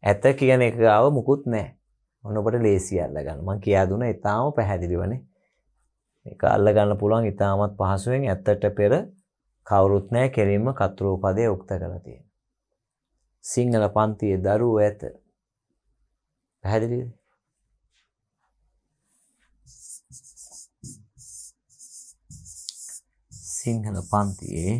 ඇත කියන එක ගාව මුකුත් නැහැ. ඔන්න ඔබට ලේසි අල්ල ගන්න. මම කියා දුන්නා ඊටාම පැහැදිලිවනේ. මේක අල්ල ගන්න පුළුවන් ඊටාමත් පහසුවෙන් ඇත්තට පෙර කවුරුත් නැහැ කෙලින්ම කතරෝ පදේ උක්ත කරලා තියෙනවා. සිංහල පන්තියේ දරුවෝ ඇත. පැහැදිලිද? සිංහල පන්තියේ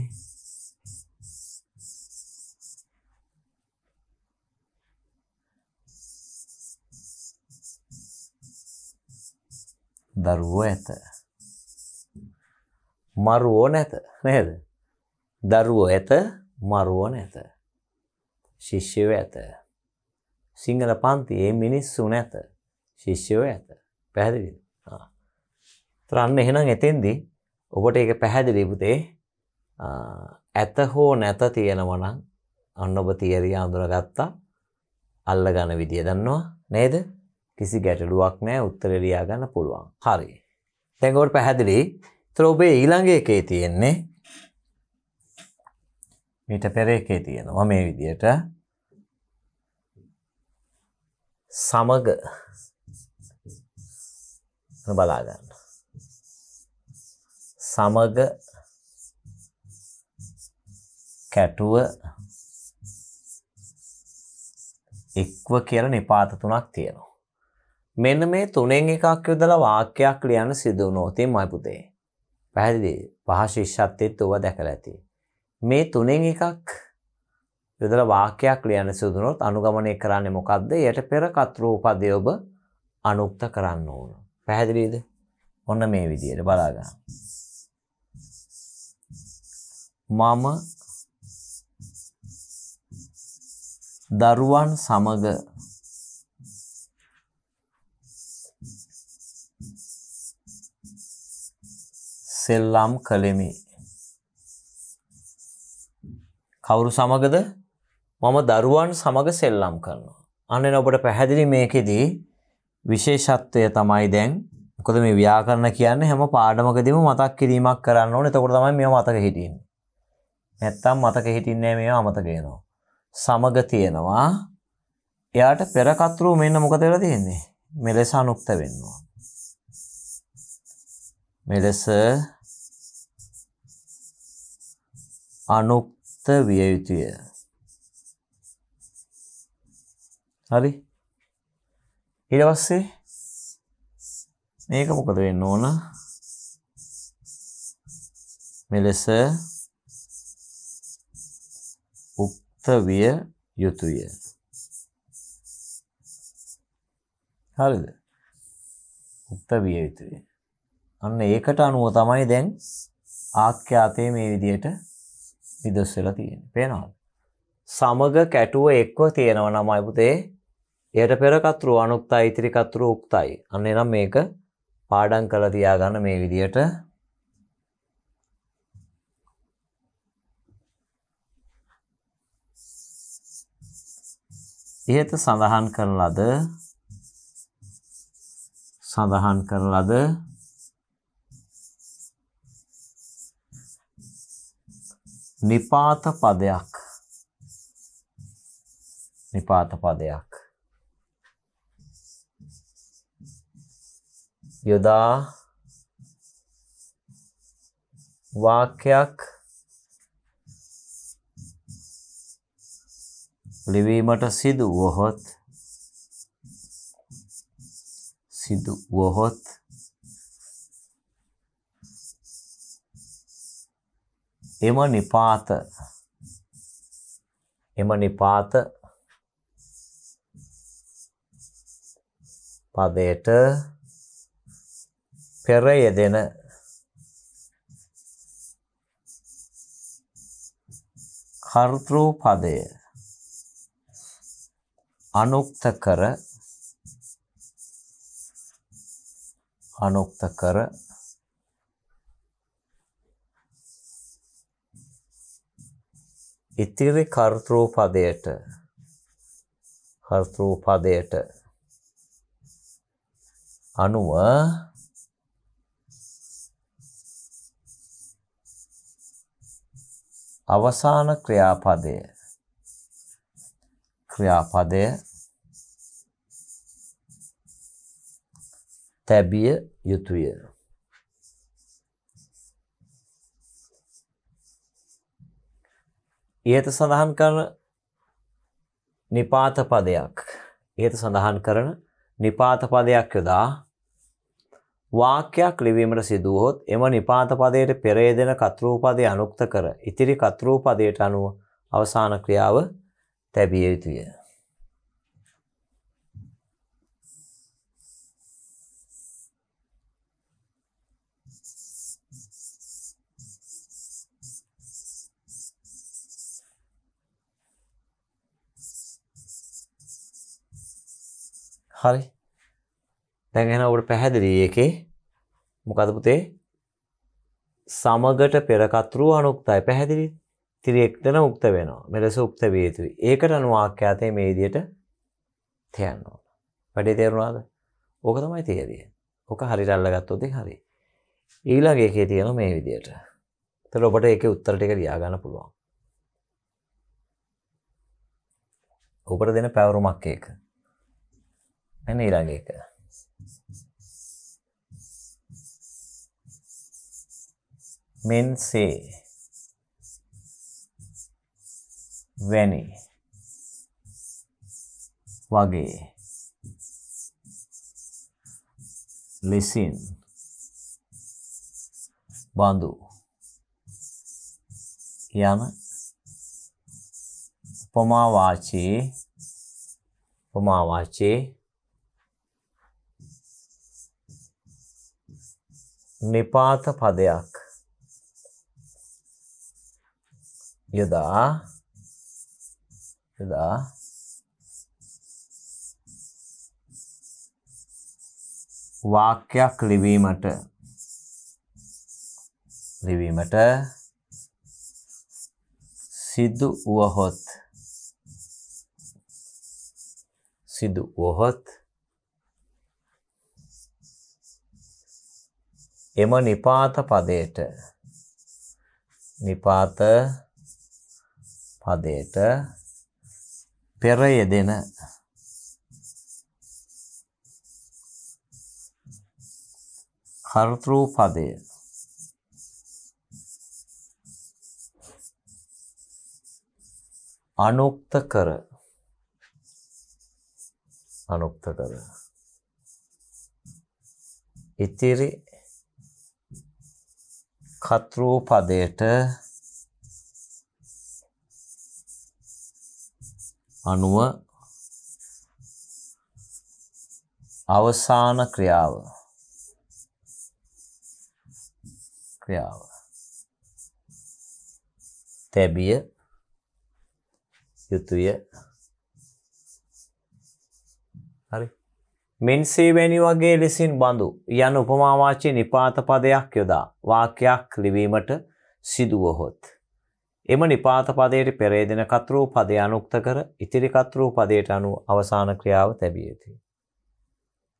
දරුවෝ ඇත. මරුවෝ නැත නේද? දරුවෝ ඇත, මරුවෝ නැත. ශිෂ්‍යයෝ ඇත. සිංහල පන්තියේ මිනිස්සු නැත. ශිෂ්‍යයෝ ඇත. පැහැදිලිද? ආ. තරන්න එහෙනම් එතෙන්දී ඔබට ඒක පැහැදිලි පුතේ ඇත හෝ නැත තියෙනවනම් අන්න ඔබ තියරිය අඳුරගත්තා අල්ල ගන විදිය දන්නවා නේද කිසි ගැටලුවක් නෑ උත්තර ලියා ගන්න පුළුවන් හරි තැඟවට පැහැදිලි තර ඔබේ ඊළඟ එකේ තියෙන්නේ මීට පෙර එකේ තියෙනවා මේ විදියට සමග බලාගන්න සමග කැටුව එක්ව කියලා නිපාත තුනක් තියෙනවා. මෙන්න මේ තුනෙන් එකක් යොදලා වාක්‍යයක් ලියන්න සිදු වුණොත් මයි පුතේ. පැහැදිලිද? පහ ශිෂ්‍යත්වෙත් ඔබ දැකලා ඇති. මේ තුනෙන් එකක් යොදලා වාක්‍යයක් ලියන්න සිදු වුණොත් අනුගමනය කරන්නේ මොකද්ද? යට පෙර කතරු උපදේ ඔබ අනුක්ත කරන්න ඕන. පැහැදිලිද? ඔන්න මේ විදිහට බලා ගන්න. මම දරුවන් සමග සෙල්ලම් කළෙමි. කවුරු සමගද මම දරුවන් සමග සෙල්ලම් කරනවා. අන්නෙන් ඔබට පැහැදිලි මේකෙදී විශේෂත්වය තමයි දැන් මොකද මේ ව්‍යාකරණ කියන්නේ හැම පාඩමකදීම මතක් කිරීමක් කරන්න ඕනේ. එතකොට තමයි මේව මතක හිටින්නේ. නැත්තම් මතක හිටින්නේ මේවා අමතක වෙනවා. සමග තියෙනවා. එයාට පෙර කතරු මෙන්න මොකද වෙලා තියෙන්නේ? මෙලෙස අනුක්ත වෙන්නවා. මෙලෙස අනුක්ත විය යුතුය. හරි. ඊට පස්සේ මේක මොකද වෙන්න ඕන? මෙලෙස විය යුතුය. හරිද? උක්ත විය යුතුය. අන්න ඒකට අනුව තමයි දැන් ආඛ්‍යාතයේ මේ විදිහට විදස් වෙලා තියෙන්නේ. පේනවද? සමග කැටුව එක්ව තියෙනවා නමයි පුතේ. එයට පෙර කතරු අනුක්තයි ඉතිරි කතරු උක්තයි. අන්න එනම් මේක පාඩම් කරලා තියාගන්න මේ විදිහට ඉහත සඳහන් කරන ලද සඳහන් කරන ලද නිපාත පදයක් නිපාත පදයක් යොදා වාක්‍යයක් ලිවීමට සිදු වොහොත් සිදු වොහොත් එම නිපාත එම නිපාත පදයට පෙර යෙදෙන කර්තෘ පදය අනුක්ත කර අනුක්ත කර ඉතිරි කර්තෘපදයට කර්තෘපදයට අනුව අවසාන ක්‍රියාපදය ක්‍රියාපදය තැබිය යුතුය. ඉහත සඳහන් කරන නිපාත පදයක් ඉහත සඳහන් කරන නිපාත පදයක් යොදා වාක්‍යයක් ලිවීමට සිදුවහොත් එම නිපාත පදයට පෙරේදෙන කතරූපදය අනුක්ත කර ඉතිරි කතරූපදයට අනුව අවසාන ක්‍රියාව තැබිය යුතුය. හරි. දැන් එහෙනම් ඔබට පැහැදිලි එකේ මොකද පුතේ? සමගට පෙර කතරු අනුක්තයි පැහැදිලිද? තිරෙක්තන උක්ත වෙනවා මෙලෙස උක්ත විය යුතුයි. ඒකට අනුවාක්‍යාතය මේ විදියට තියන්න ඕන. වැඩේ තේරුණාද? ඕක තමයි තේරිය. ඕක හරියට අල්ලගත්තොත් හරි. ඊළඟ එකේ තියෙනවා මේ විදියට. ඒතර ඔබට ඒකේ උත්තර ටික ලියා ගන්න පුළුවන්. ඔබට දෙන පැවරුමක් ඒක. එන්න ඊළඟ එක. men say වැනි වගේ ලෙසින් බඳු යන උපමා වාචයේ උපමා වාචයේ නිපාත පදයක් යදා එදා වාක්‍යයක් ලිවීමට ලිවීමට සිදු වුවහොත් සිදු වුවහොත් එම නිපාත පදයට නිපාත පදයට පෙර යෙදෙන කර්තෘ පදය අනුක්ත කර අනුක්ත කර ඉතිරි කර්තෘ පදයට අනුව අවසාන ක්‍රියාව ක්‍රියාව තැබිය යුතුය හරි මෙන්සේ වැනි වගේ ලෙසින් බඳු යන උපමාවාචී නිපාත පදයක් යොදා වාක්‍යයක් ලිවීමට සිදුවහොත් එම නිපාත පදයට පෙරේදෙන කතරු පදය අනුක්ත කර ඉතිරි කතරු පදයට අනුව අවසාන ක්‍රියාව තැබිය යුතුය.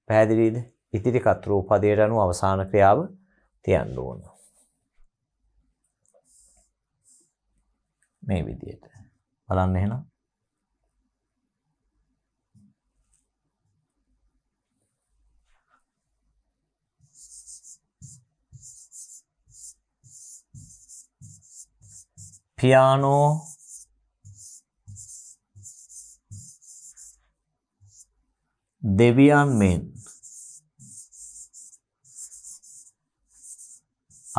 පැහැදිලිද? ඉතිරි කතරු පදයට අනුව අවසාන ක්‍රියාව තියන්න ඕන. මේ විදියට. බලන්න එහෙනම් piano දෙවියන් මෙන්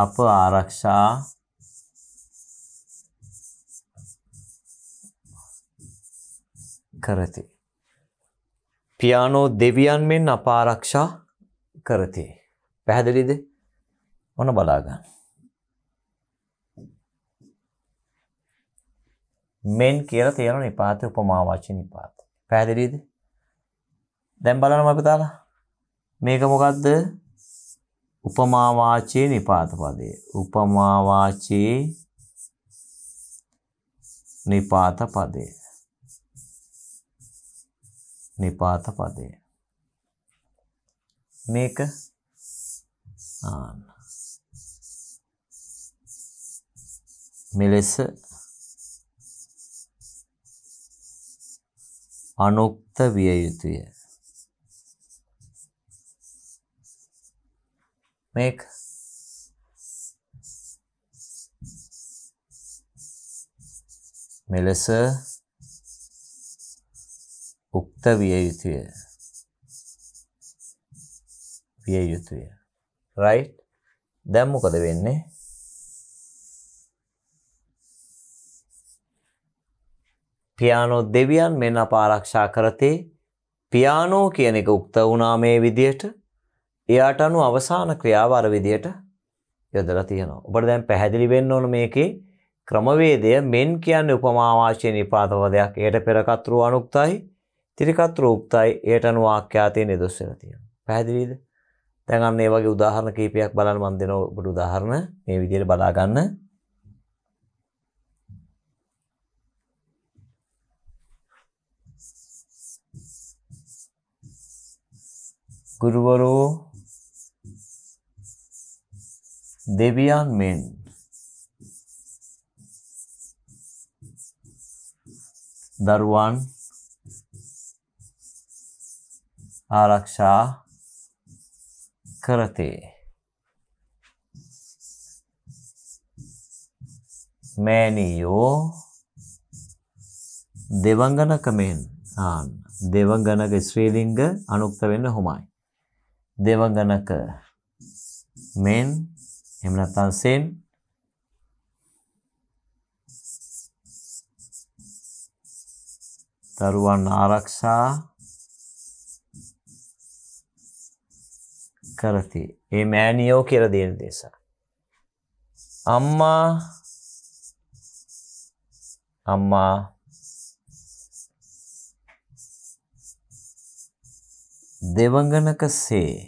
අප ආරක්ෂා කරති. පියානෝ දෙවියන් මෙන් අප ආරක්ෂා කරති. පැහැදිලිද? ඔන්න බලාගන්න. මෙන් කියලා තියෙන නිපාතය උපමා වචන නිපාත. පැහැදිලිද? දැන් බලන්න අපිටලා. මේක මොකද්ද? උපමා වාචේ නිපාත පදය. උපමා වාචේ නිපාත පදය. නිපාත පදය. මේක ආන මෙලෙස අනුක්ත විය යුතුය. මේක මෙලෙස උක්ත විය යුතුය. විය යුතුය. right දැන් මොකද වෙන්නේ පියානෝ දෙවියන් මෙන් අප ආරක්ෂා කරතේ පියානෝ කියන එක උක්ත වුණා මේ විදියට එයාට අනු අවසාන ක්‍රියාව අර විදියට යොදලා තියෙනවා. ඔබට දැන් පැහැදිලි වෙන්න ඕන මේකේ ක්‍රමවේදය මෙන් කියන්නේ උපමා වාචයේ නිපාතපදයක්. ඒට පෙර කතෘ අනුක්තයි, ත්‍රිකතෘ උක්තයි. ඒට අනු වාක්‍යාතේ නිදොස් වෙලා තියෙනවා. පැහැදිලිද? දැන් අන්න ඒ වගේ උදාහරණ කීපයක් බලන්න මම දෙනවා ඔබට උදාහරණ මේ විදියට බලා ගන්න. ගුරුවරෝ දෙවියන් මෙන් දරුවන් ආරක්ෂා කරතේ මෑණියෝ දෙවංගනකමෙන් ආන්න දෙවංගනක ස්ත්‍රීලිංග අනුක්ත වෙන්න හොමයි දෙවඟනක මෙන් එහෙම නැත්නම් සෙන් දරුවන් ආරක්ෂා කරති. ඒ මෑණියෝ කියලා දෙන දේශ. අම්මා අම්මා දෙවඟනක සේ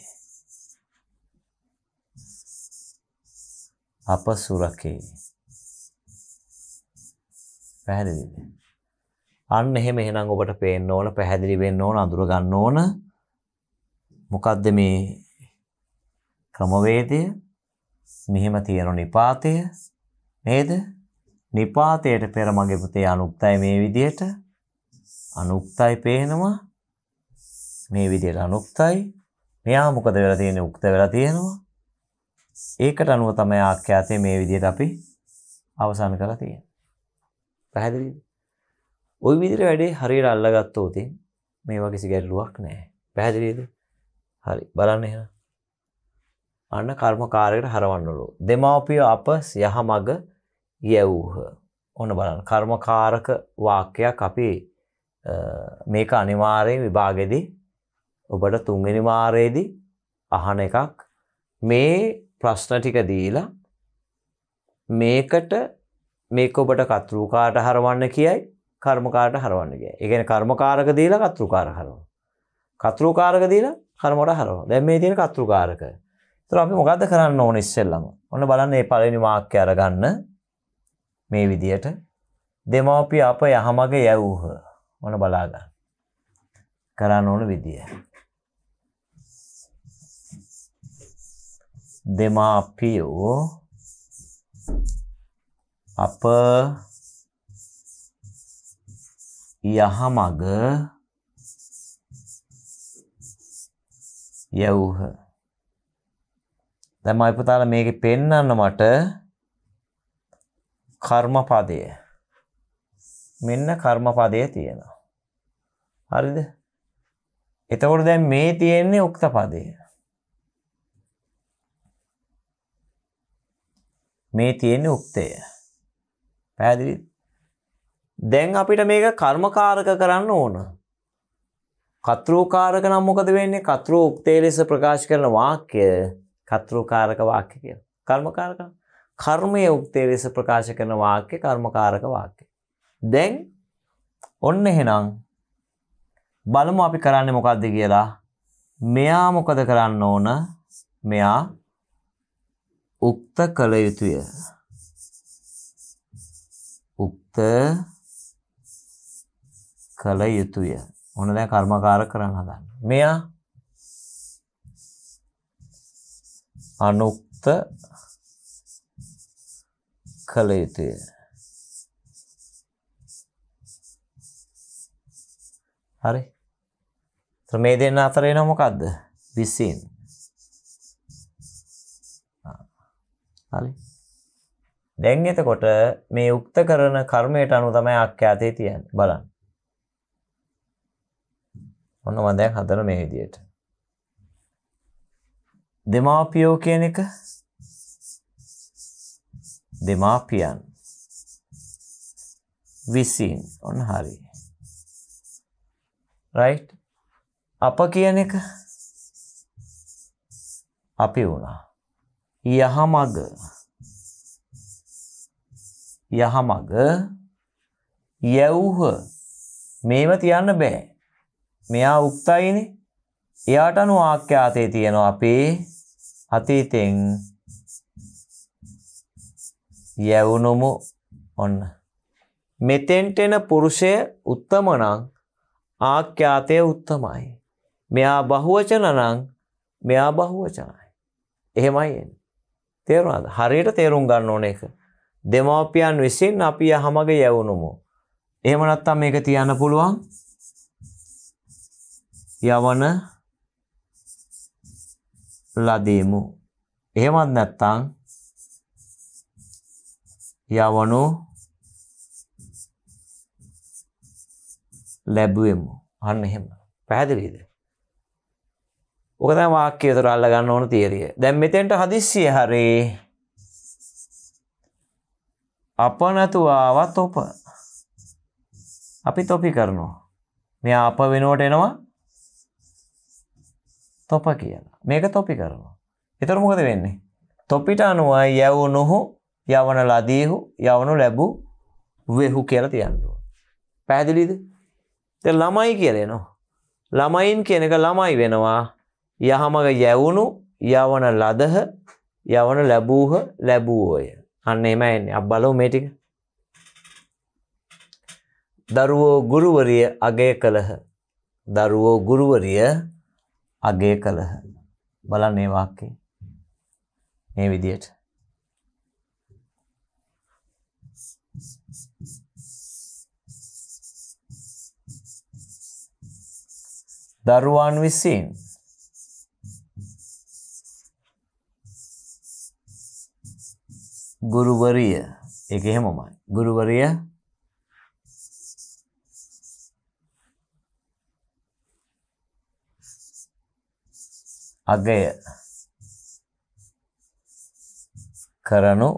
අප සුරකේ පැහැදිලිද අන්න එහෙම එහෙනම් ඔබට පේන්න ඕන පැහැදිලි වෙන්න ඕන අඳුර ගන්න ඕන මොකද්ද මේ ක්‍රමවේදය මෙහෙම තියෙන නිපාතය නේද නිපාතයට පෙර මගේ පුතේ අනුක්තය මේ විදියට අනුක්තයි පේනවා මේ විදියට අනුක්තයි. මෙයා මොකද වෙලා තියෙන්නේ? උක්ත වෙලා තියෙනවා. ඒකට අනුව තමයි ආඛ්‍යාතය මේ විදියට අපි අවසන් කරලා තියෙන්නේ. පැහැදිලිද? ওই විදිහට වැඩේ හරියට අල්ලගත්තොත් මේවා කිසි ගැටලුවක් නැහැ. පැහැදිලිද? හරි. බලන්න එහෙනම්. අන්න කර්මකාරයකට හරවන්නලෝ. දෙමාපිය අප යහමග යැවූහ. ඕන බලන්න. කර්මකාරක වාක්‍යයක් අපි මේක අනිවාර්යෙන් විභාගෙදී ඔබට තුන්වෙනි වාරයේදී අහන එකක් මේ ප්‍රශ්න ටික දීලා මේකට මේක ඔබට කතෘකාට හරවන්න කියයි කර්මකාරට හරවන්න කියයි. ඒ කියන්නේ කර්මකාරක දීලා කතෘකාර හරවනවා. කතෘකාරක දීලා කර්මකට හරවනවා. දැන් මේ තියෙන කතෘකාරක. ඒතර අපි මොකද්ද කරන්න ඕන ඉස්සෙල්ලම? ඔන්න බලන්න මේ පළවෙනි වාක්‍යය අරගන්න මේ විදියට දෙමව්පිය අප යහමග යැවූහ. ඔන්න බලා ගන්න. කරන්න ඕන විදිය. දෙමාපියෝ අප යහමග යව්හ දැන් මම පුතාලා මේකේ පෙන්වන්න මට කර්මපදය මෙන්න කර්මපදය තියෙනවා හරිද එතකොට දැන් මේ තියෙන්නේ උක්ත පදය මේ තියෙන උක්තය. පැදිලි දැන් අපිට මේක කර්මකාරක කරන්න ඕන. කත්‍රූකාරක නම් මොකද වෙන්නේ කත්‍රෝ උක්තේ ලෙස ප්‍රකාශ කරන වාක්‍ය කත්‍රූකාරක වාක්‍ය කියලා. කර්මකාරක කර්මයේ උක්තේ ලෙස ප්‍රකාශ කරන වාක්‍ය කර්මකාරක වාක්‍ය. දැන් ඔන්න එහෙනම් බලමු අපි කරන්නේ මොකක්ද කියලා. මෙයා මොකද කරන්න ඕන? මෙයා උක්ත කළ යුතුය. උක්ත කළ යුතුය. ඕන දැන් කර්මකාර කරන්න හදන්න. මෙයා අනුක්ත කළ යුතුය. හරි. ත්‍රමේ දෙන්න අතර එනවා මොකද්ද? 20. හරි. දැන් එතකොට මේ උක්ත කරන කර්මයට අනුව තමයි ආඛ්‍යාතේ තියන්නේ. බලන්න. ඔන්න මම දැන් හදන මේ විදියට. දෙමාපියෝ කියන එක දෙමාපියන් විසින් ඔන්න හරි. රයිට් අප කියන එක අපි වුණා. යහමග යහමග යැව්හ මේව තියන්න බෑ මෙයා උක්තයින එයාට අනු ආක්‍යාතය තියෙනවා අපේ අතීතෙන් යැවුණුමු ඔන්න මෙතෙන්ට එන පුරුෂය උත්තමනං ආක්‍යාතය උත්තමයි මෙයා බහුවචනනං මෙයා බහුවචනයි එහෙමයි එන්නේ තේරුණාද? හරියට තේරුම් ගන්න ඕන එක. දෙමාපියන් විසින් අපි යහමග යවුනුමු. එහෙම නැත්නම් මේක තියන්න පුළුවන්. යවන ලදීමු. එහෙමත් නැත්නම් යවනු ලැබුවෙමු. අන්න එහෙම. පැහැදිලිද? ඕකත වාක්‍ය තුර අල්ල ගන්න ඕන තේරිය දැම් මෙතෙන්ට හදිස්සිය හරේ අප නැතුවාවත් ඔප අපි තොපි කරනවා මෙයා අප වෙනුවට එනවා තොප කියලා මේක තොපි කරනවා එතර මොකද වෙන්නේ තොපිට අනුව යැවුණුහු යවන ලදීහු යවනු ලැබූ වෙහු කියල තියන්නුව පැහැදිලිද ළමයි කියලේ නො ළමයින් කියනක ළමයි වෙනවා යහමග යැවුණු යවන ලදහ යවන ලැබූහ ලැබූෝය අන්න එම එන්නේ අප බලෝ මේ ටික දරුවෝ ගුරුවරිය අගය කළහ දරුවෝ ගුරුවරිය අගය කළහ බලන්න මේ වාක්‍යය මේ විදියට දරුවන් විසින් ගුරුවරිය එක එහෙමමයි ගුරුවරිය අගය කරනු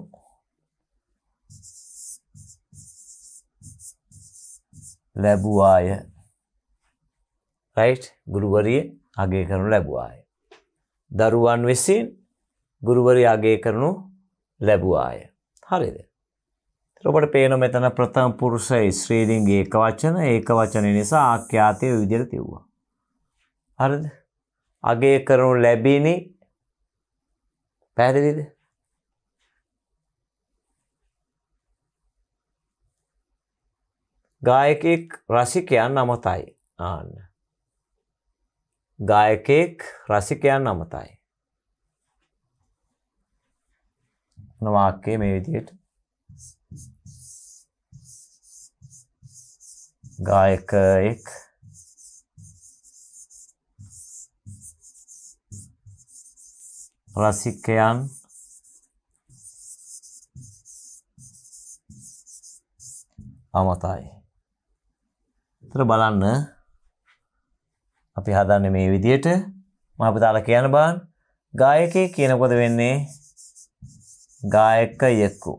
ලැබුවාය රයිට් ගුරුවරිය අගේ කරනු ලැබුවාය දරුවන් විසින් ගුරුවරි අගේ කරනු ලැබුවාය. හරිද. ඔබට පේන මෙතන ප්‍රථම පුරුෂයි ශ්‍රීලිංගේ ඒක වචන ඒක වචනය නිසා ආඛ්‍යාතය විදිහට තිබුවා. හරිද? අගය කරනු ලැබිනි පැහැදිලිද? ගායකෙක් රසිකයන් අමතයි. ආන්න. ගායකෙක් රසිකයන් අමතයි. මොන වාක්‍යය මේ විදිහට ගායකයෙක් රසිකයන් අමතයි. තර බලන්න අපි හදන්න මේ විදියට මහපතාල කියන බාන් ගායකේ කියනකොද වෙන්නේ ගායකයෙකු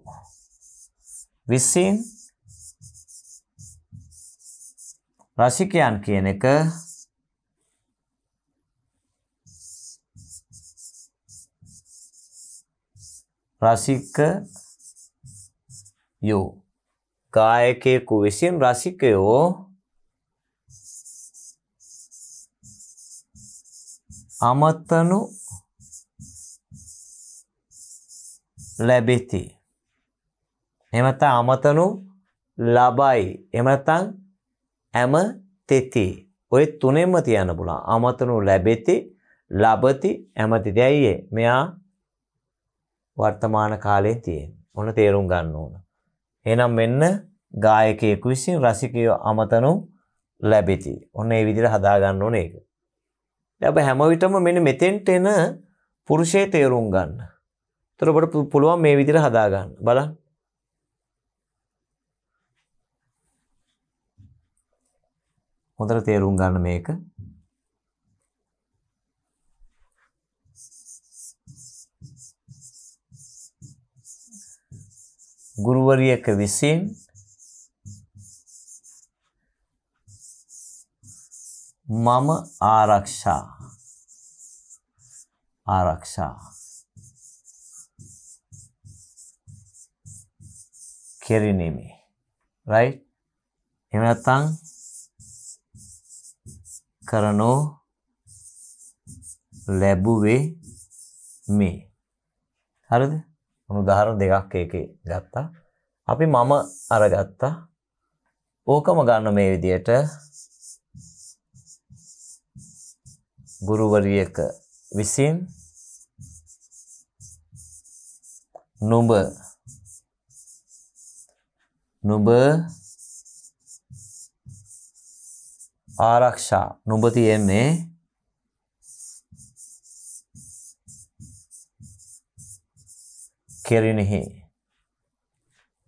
විසින් රසිකයන් කියන එක රසික යෝ ගායකයෙකු විසින් රසිකයෝ අමතනු ලැබෙති. එමත අමතනු ලබයි එමනතං ඇම තෙති ඔය තුනෙන්ම තියන්න පුළා අමතනු ලැබෙති ලබති ඇමති දැයියේ මෙයා වර්තමාන කාලයෙන් තියෙන් ඔන්න තේරුම් ගන්න ඕන. එනම් මෙන්න ගායකයෙකු විසින් රසිකයෝ අමතනු ලැබෙති ඔන්න ඒ විදිර හදාගන්න ඕන ඒක. ලැබ හැමවිටම මෙන මෙතෙන්ට එන පුරුෂය තේරුම් ගන්න. තොරපට පුළුවන් මේ විදිර හදාගන්න බල හොඳට තේරුම් ගන්න මේක ගුරුවරියක විසින් මම ආරක්ෂා ආරක්ෂා කෙරිණෙමි. right? එහෙම නැත්නම් කරනෝ ලැබුවේ මේ. හරිද? උදාහරණ දෙකක් ඒකේ ගත්තා. අපි මම අරගත්තා. ඕකම ගන්න මේ විදියට ගුරුවරියක විසින් නුඹ නුඹ ආරක්ෂා නුඹ තියෙන්නේ කෙරිනෙහි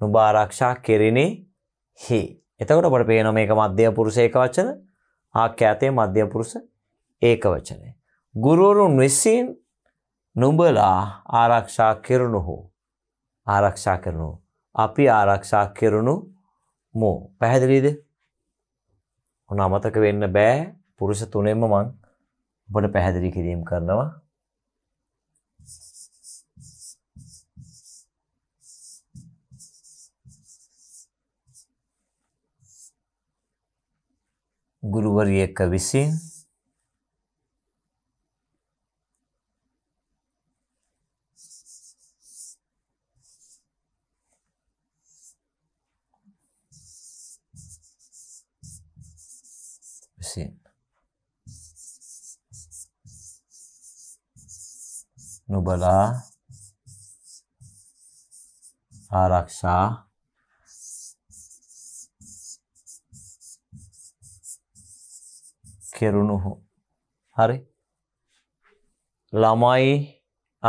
නුඹ ආරක්ෂා කෙරිනෙහි එතකොට අපට පේනවා මේක මධ්‍ය පුරුෂ ඒක වචන ආඛ්‍යාතයේ මධ්‍ය පුරුෂ ඒක වචනය ගුරුවරුන් විසින් නුඹලා ආරක්ෂා කරනු හෝ ආරක්ෂා කරනු අපි ආරක්ෂා කරනු මෝ පැහැදිලිද ඔන අමතක වෙන්න බෑ පුරුෂ තුනෙන්ම මං ඔබට පැහැදිලි කිරීම් කරනවා ගුරුවරියක විසින් නුබලා ආරක්ෂා කෙරුණුහු හරි ළමයි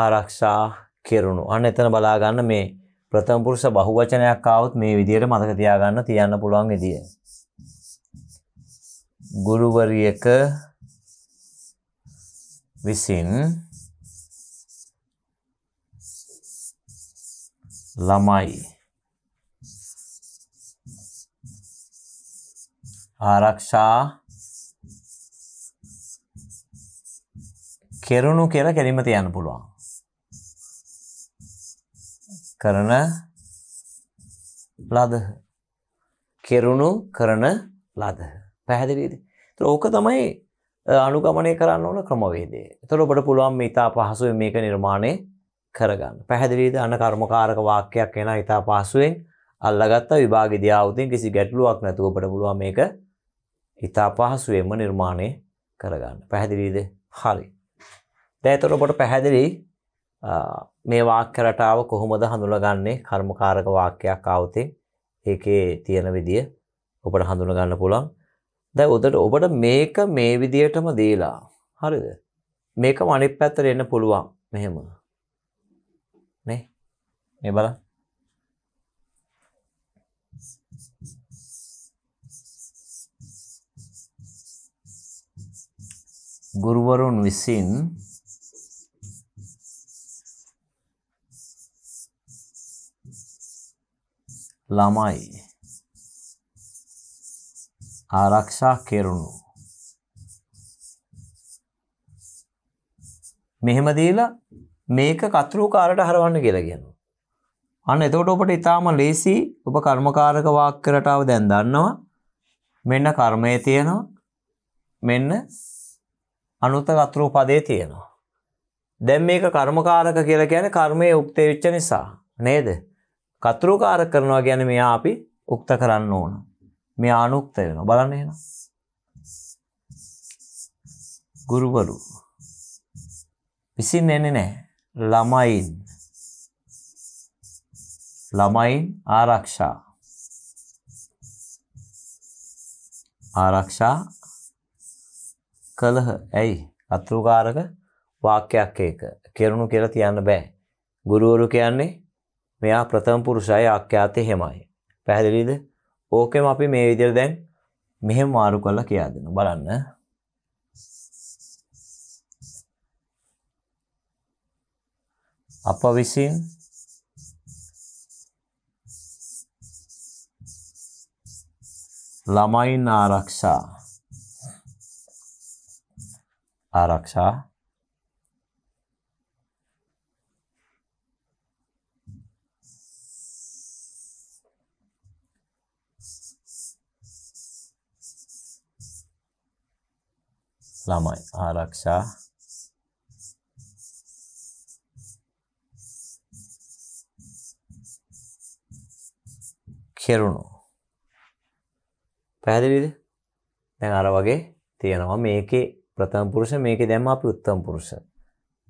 ආරක්ෂා කෙරුණු අන්න එතන බලාගන්න මේ ප්‍රථම පුරුෂ බහුවචනයක් ආවොත් මේ විදියට මතක තියාගන්න තියන්න පුළුවන් විදිය ගුරුවරියක විසින් ළමයි ආරක්ෂා කෙරුණු කියලා කෙලින්ම තියන්න පුළුවන්. කරන ලද කෙරුණු කරන ලද පැහැදිලිද? ඕක තමයි අනුගමනය කරන්න ඕන ක්‍රමවේදය. එතකොට ඔබට පුළුවන් මේ ඉතා පහසුවෙන් මේක නිර්මාණය කරගන්න. පැහැදිලිද? අන කර්මකාරක වාක්‍යයක් එන ඊට පහසුවෙන් අල්ලගත්ත විභාග ඉදියාවුතින් කිසි ගැටලුවක් නැතුව අපිට පුළුවන් මේක ඊට පහසුවෙන්ම නිර්මාණය කරගන්න. පැහැදිලිද? හරි. දැන් එතකොට ඔබට පැහැදිලි මේ වාක්‍ය රටාව කොහොමද හඳුනගන්නේ? කර්මකාරක වාක්‍යයක් ආවුතින් ඒකේ තියෙන විදිය ඔබට හඳුනගන්න පුළුවන්. දැන් උදේට ඔබට මේක මේ විදියටම දීලා හරිද? මේකම අනිත් පැත්තට එන්න පුළුවන්. මෙහෙම මේ බලන්න ගුරුවරුන් විසින් ළමයි ආරක්ෂා කෙරුණු මෙහෙම දීලා මේක කතරු කාරට හරවන්න කියලා කියනවා අන්න එතකොට ඔබට ඊටාම ලේසි ඔබ කර්මකාරක වාක්‍ය රටාව දැන් දන්නවා. මෙන්න කර්මයේ තියෙනවා. මෙන්න අනුත්තර අත්‍රූපදේ තියෙනවා. දැන් මේක කර්මකාරක කියලා කියන්නේ කර්මයේ උක්තේ වෙච්ච නිසා නේද? කතෘකාරක කරනවා කියන්නේ මෙයා අපි උක්ත කරන්න ඕන. මෙයා අනුක්ත වෙනවා. බලන්න එහෙනම්. ගුරුවරු. විසින් එන්නේ නැහැ. ළමයින්. ළමයින් ආරක්ෂා ආරක්ෂා කළහ ඇයි අතුරුකාරක වාක්‍යයක් ඒක කෙරුණු කියලා තියන්න බෑ ගුරුවරු කියන්නේ මෙයා ප්‍රථම පුරුෂය ආඛ්‍යාතේ හැමයි පැහැදිලිද ඕකෙම අපි මේ විදිහට දැන් මෙහෙම මාරු කරලා කියා දෙනවා බලන්න අප විසින් Lamain araksa. Araksa. Lamain araksa. Keruno. පැදිලිද දැන් අර වගේ තියෙනවා මේකේ ප්‍රථම පුරුෂ මේකේ දැම්ම අපි උත්තම පුරුෂ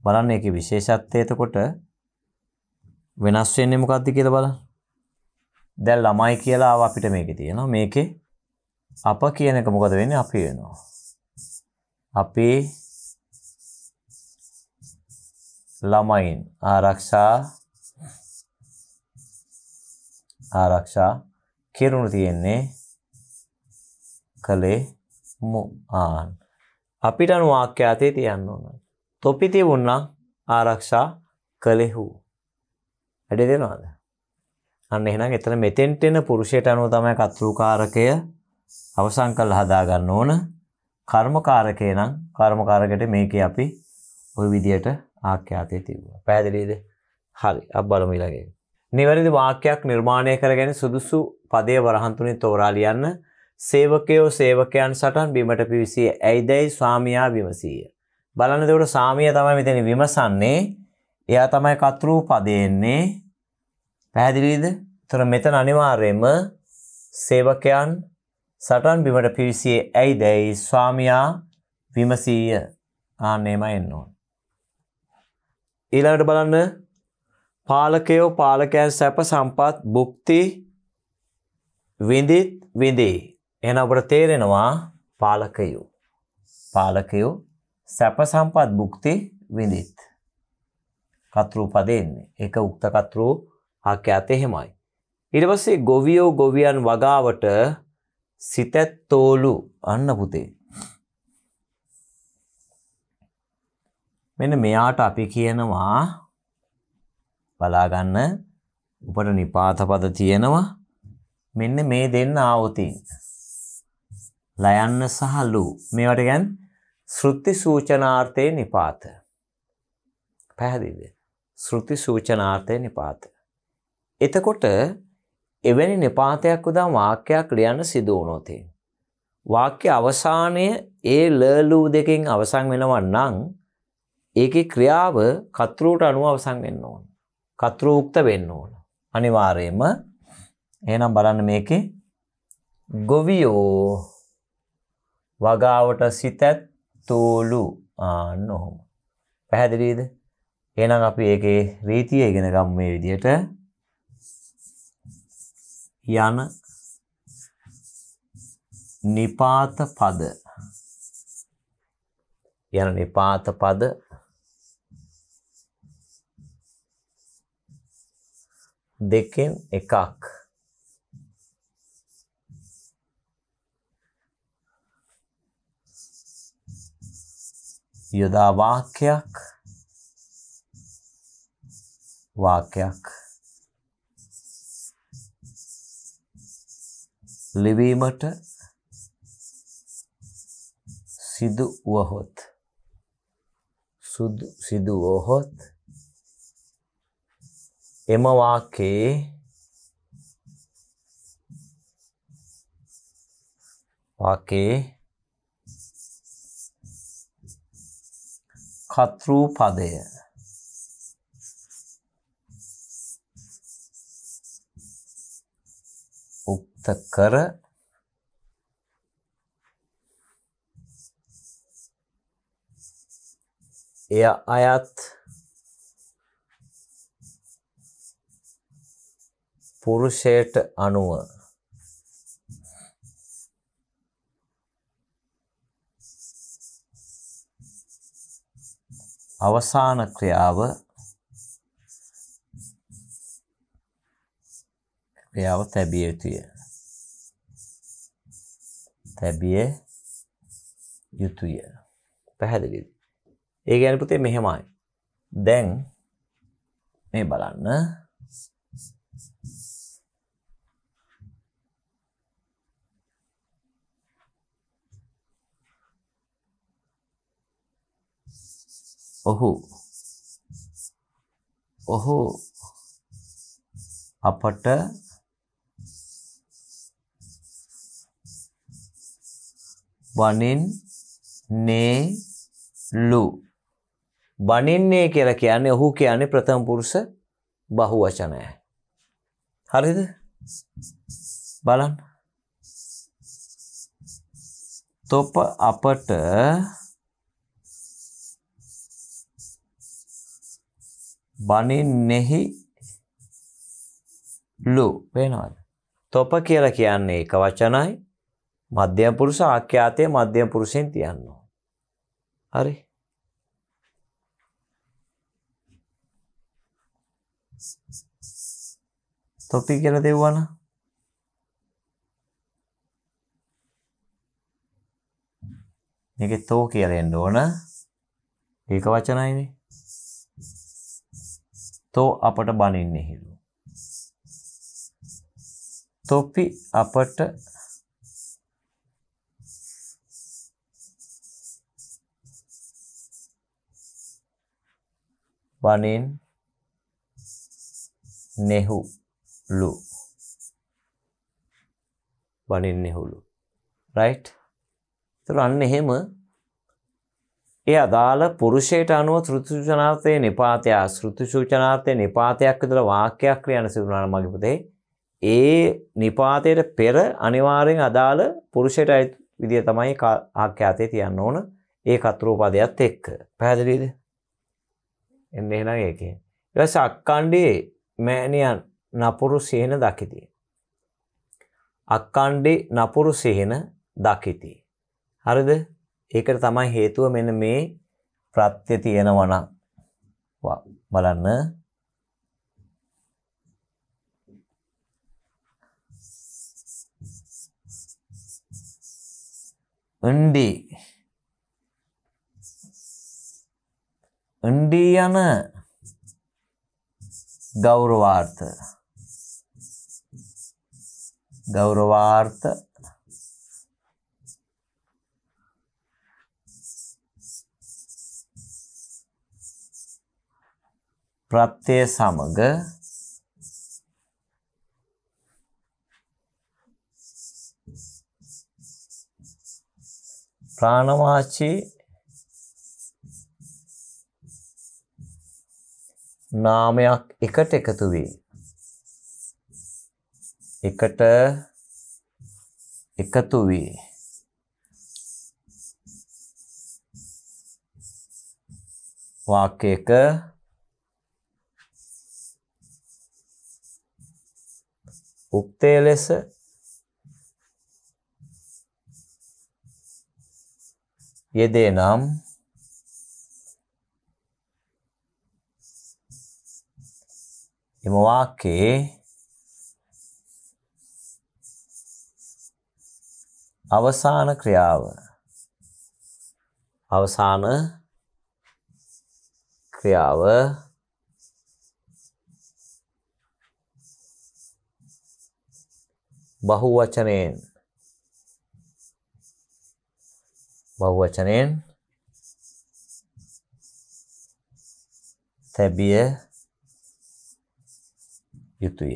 බලන්න ඒකේ විශේෂත්වය එතකොට වෙනස් වෙන්නේ මොකක්ද කියලා බලන්න දැන් ළමයි කියලා ආව අපිට මේකේ තියෙනවා මේකේ අප කියන එක මොකද වෙන්නේ අපි වෙනවා අපේ ළමයින් ආරක්ෂා ආරක්ෂා කෙරුණු තියෙන්නේ කළේ මුආන්. අපිට අනු වාක්‍ය අතේ තියන්න ඕන. තොපි තිබුණා ආරක්ෂා කළෙහු. වැඩි දෙනවද? අන්න එහෙනම් එතන මෙතෙන්ට එන පුරුෂයට අනුව තමයි කත්රුකාරකය අවසන් කළා හදා ගන්න ඕන. කර්මකාරකේ නම් කර්මකාරකයට මේකේ අපි ওই විදියට ආඛ්‍යාතේ තිබුණා. පැහැදිලිද? හරි. අප බලමු ඊළඟට. නිවැරදි වාක්‍යයක් නිර්මාණය කරගෙන සුදුසු පදයේ වරහන් තුනේ තෝරා ලියන්න. සේවකයෝ සේවකයන් සටන් බිමට පිවිසිය ඇයිදැයි ස්වාමයා විමසීය. බලන්න දෙවට සාමිය තමයි මෙතන විමසන්නේ එයා තමයි කතරූ පදයෙන්නේ පැහැදිලිද? ඒතර මෙතන අනිවාර්යයෙන්ම සේවකයන් සටන් බිමට පිවිසියේ ඇයිදැයි ස්වාමියා විමසීය. ආන්නේම එන්න ඕන. ඊළඟට බලන්න පාලකයෝ පාලකයන් සැප සම්පත් භුක්ති විඳිත් විඳේ එහෙනම් අපට තේරෙනවා පාලකයෝ පාලකයෝ සැප සම්පත් භුක්ති විඳිත් කතරු පදෙන්නේ ඒක උක්ත කතරු ආඛ්‍යාතේ එහෙමයි ඊට පස්සේ ගොවියෝ ගොවියන් වගාවට සිතැත්තෝලු අන්න පුතේ මෙන්න මෙයාට අපි කියනවා බලාගන්න උපට නිපාත පද තියෙනවා මෙන්න මේ දෙන්න ආවතින් ලයන්න සහ ලු මේවට ගැන් ශෘති සූචනාර්ථය නිපාත. පැහැදිද. ශෘති සූචනාර්ථය නිපාත. එතකොට එවැනි නිපාතයක් උදා වාක්‍යයක් ලියන්න සිදුවනොති. වාක්‍ය අවසානය ඒ ලලූ දෙකින් අවසං වෙනවන් නං ඒක ක්‍රියාව කතෘූට අනුව අවසං වෙන්න ඕන. කතෘූක්ත වෙන්න ඕන. අනිවාරයම එනම් බලන්න මේකේ ගොවියෝ වගාවට සිතැත් තූලු ආන්න ඔහොම. පැහැදිලීද එනම් අපි ඒකේ රීතිය ඉගෙන ගම් මේ විදියට යන නිපාත පද යන නිපාත පද දෙකෙන් එකක් යොදා වාක්‍යයක් වාක්‍යයක් ලිවීමට සිදු වහොත් සුදු සිදු වහොත් එම වාක්‍යයේ වාක්‍යයේ කතෘ පදය උක්ත කර එය අයත් පුරුෂයට අනුව අවසාන ක්‍රියාව ක්‍රියාව තැබිය යුතුය. තැබිය යුතුය. පැහැදිලිද? ඒ කියන්නේ පුතේ මෙහෙමයි. දැන් මේ බලන්න ඔහු ඔහු අපට බණින් නේ ලු බණින්නේ කියලා කියන්නේ ඔහු කියන්නේ ප්‍රථම පුරුෂ බහුවචනය. හරිද? බලන්න. තොප අපට බනින්නෙහි ලු පේනවද තොප කියලා කියන්නේ එක වචනයි මධ්‍යම පුරුෂ ආඛ්‍යාතයේ මධ්‍යම පුරුෂෙන් තියන්න හරි තොපි කියලා දෙවුවා නම් මේකේ තෝ කියලා එන්න ඕන ඒක වචනයිනේ තෝ අපට බනින්නෙහිලු. තොපි අපට බනින් නෙහුලු බනින් නෙහුලු රයිට් එතකොට අන්න එහෙම ඒ අදාළ පුරුෂයට අනුව ෘතු සූචනාර්ථයේ නිපාතය ෘතු සූචනාර්ථයේ නිපාතයක් විතර වාක්‍යයක් ක්‍රියාන සිදුනා නම් මගේ පුතේ ඒ නිපාතයට පෙර අනිවාර්යෙන් අදාළ පුරුෂයට විදිය තමයි ආඛ්‍යාතේ තියන්න ඕන ඒ කතරෝපදයට එක්ක. පැහැදිලිද? එන්න එහෙනම් ඒකේ. ඊට පස්සේ අක්කණ්ඩේ මෑණියන් නපුරු සිහින දකිති. අක්කණ්ඩේ නපුරු සිහින දකිති. හරිද? ඒකට තමයි හේතුව මෙන්න මේ ප්‍රත්‍ය තියෙනවා බලන්න උන්ඩි උන්ඩි යන ගෞරවාර්ථ ගෞරවාර්ථ ප්‍රත්‍ය සමග ප්‍රාණවාචී නාමයක් එකට එකතු වේ. එකට එකතු වේ. වාක්‍යයක උක්තය ලෙස යෙදේ නම් එම වාක්‍යයේ අවසාන ක්‍රියාව අවසාන ක්‍රියාව බහුවචනයෙන් බහුවචනයෙන් තැබිය යුතුය.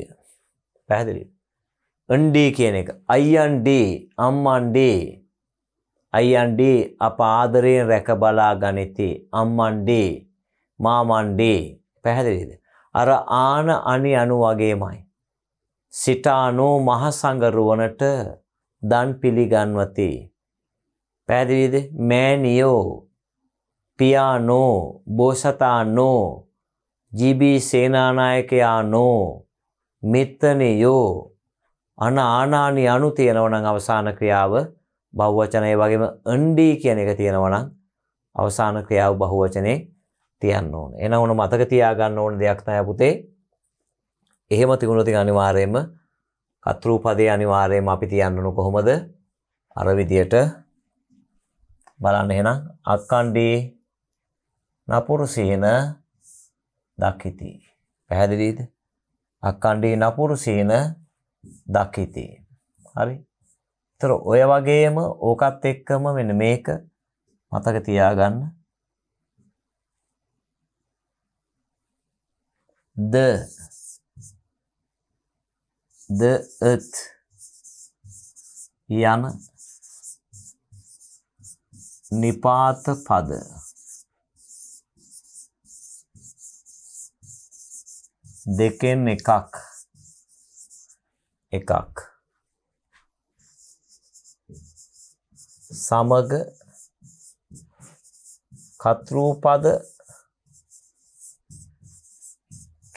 පැහැදිලි. ND කියන එක IND අම්මන්D IND අප ආදරයෙන් රැක බලා ගනිති අම්මන්D මාමන්ඩේ පැහැදිලිද අර ආන අනි අනු වගේමයි සිටානෝ මහසඟරුවනට දන් පිළිගන්වති. පැදිවිද මෑනියෝ පියානෝ බෝසතානෝ ජිබී සේනානායකයානෝ මෙත්තනයෝ අන ආනානි අනු තියෙනවනං අවසාන ක්‍රියාව බහුවචනය වගේම අන්ඩී කියන එක තියෙනවනම් අවසාන ක්‍රියාව බහුවචනේ තියන්න ඕන එන ඕන මතක තියාගන්න ඕන දෙයක් නෑ පුතේ එහෙම තිබුණොති අනිවාර්යයෙන්ම කතෘපදේ අනිවාර්යයෙන්ම අපි තියන්නු කොහොමද අර විදියට බලන්න එහෙනම් අක්කණ්ඩේ නපුරු සීන දක්කිති. පැහැදිලිද? අක්කණ්ඩේ නපුරු සීන දක්කිති. හරි. ඒතර ඔය වගේම ඕකත් එක්කම මෙන්න මේක මතක තියාගන්න. ද the earth යන නිපාත පද දෙකෙන් එකක් එකක් සමග කතරූපද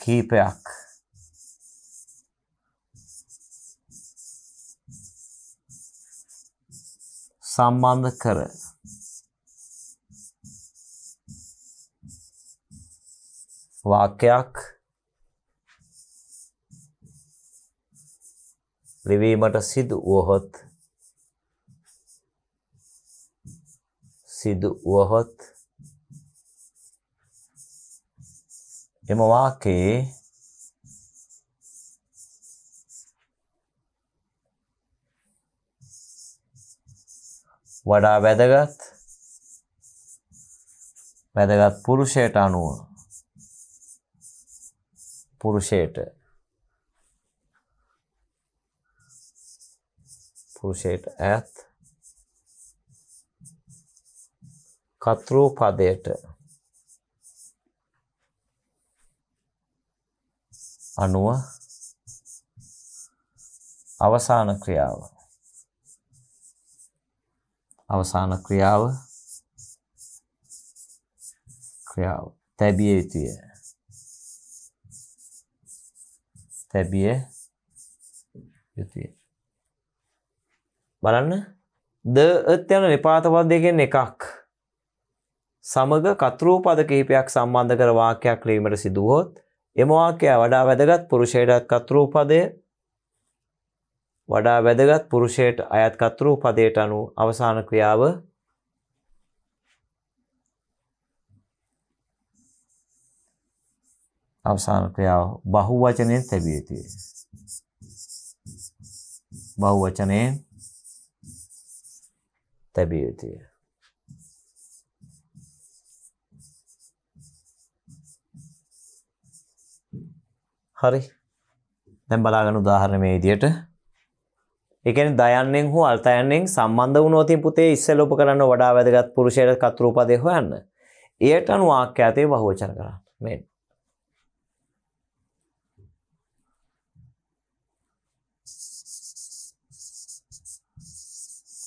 කීපයක් සම්බන්ධ කර වාක්‍යයක් ලිවීමට සිදු වුවහොත් සිදු වුවහොත් එම වාක්‍යයේ වඩා වැදගත් වැදගත් පුරුෂයට අනුව පුරුෂයට පුරුෂයට ඈත් කතෘ පදයට අනුව අවසාන ක්‍රියාව අවසාන ක්‍රියාව ක්‍රියාව තැබිය යුතුය තැබිය යුතුය බලන්න ද අත් යන නිපාත පද දෙකෙන් එකක් සමග කතරූ පද කිහිපයක් සම්බන්ධ කර වාක්‍යයක් ලියීමට සිදුවොත් එම වාක්‍යය වඩා වැදගත් පුරුෂයාට කතරූ පදය වඩා වැදගත් පුරුෂයට අයත් කතෘ පදයට අනුව අවසාන ක්‍රියාව අවසාන ක්‍රියාව බහු වචනයෙන් තැබිය යුතුය. බහු වචනයෙන් තැබිය යුතුය. හරි. දැන් බලාගන්න උදාහරණ මේ විදිහට එකන දයන්නෙන් හෝ අල්තයන්නෙන් සම්බන්ධ වනෝතින් පුතේ ඉස්සලෝප කරන්න වඩා වැදගත් පුරුෂයට කතරූපදය හොයන්න එයට අනු ආක්‍යාතය බහෝචන කරන්න මෙන්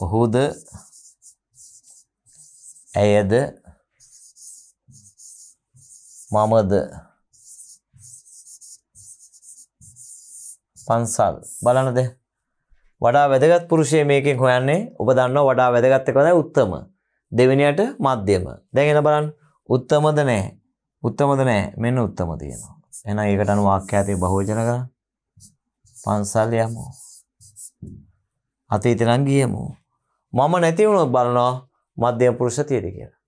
ඔහුද ඇයද මමද පන්සල් බලනද වඩා වැදගත් පුරුෂය මේකෙන් හොයන්නේ ඔබ දන්නවා වඩා වැදගත් එකද උත්තම දෙවෙනියට මධ්‍යම දැන් එන බලන්න උත්තමද නැහැ උත්තමද නැහැ මෙන්න උත්තම තියෙනවා එහෙනම් ඒකට අනුව වාක්‍යයතේ බහුවචන කරා පන්සල් යමු අතීතේ නම් ගියමු මම නැති වුණොත් බලනවා මධ්‍යම පුරුෂ තියෙද කියලා.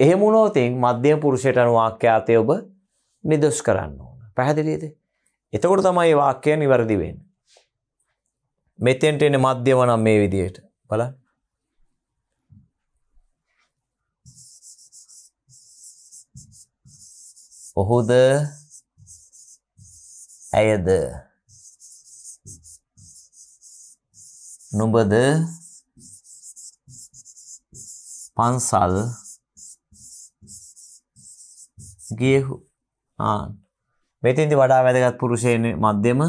එහෙම වුණොත් මධ්‍යම පුරුෂයට අනුව වාක්‍යාතය ඔබ නිදොස් කරන්න ඕන. පැහැදිලිද? එතකොට තමයි මේ වාක්‍යය නිවැරදි වෙන්නේ. මෙතෙන්ට එන මධ්‍යම නම් මේ විදියට බලන්න. ඔහුද ඇයද නුඹද පන්සල් ගියහු ආන් මෙතෙන්දි වඩා වැදගත් පුරුෂයන මධ්‍යම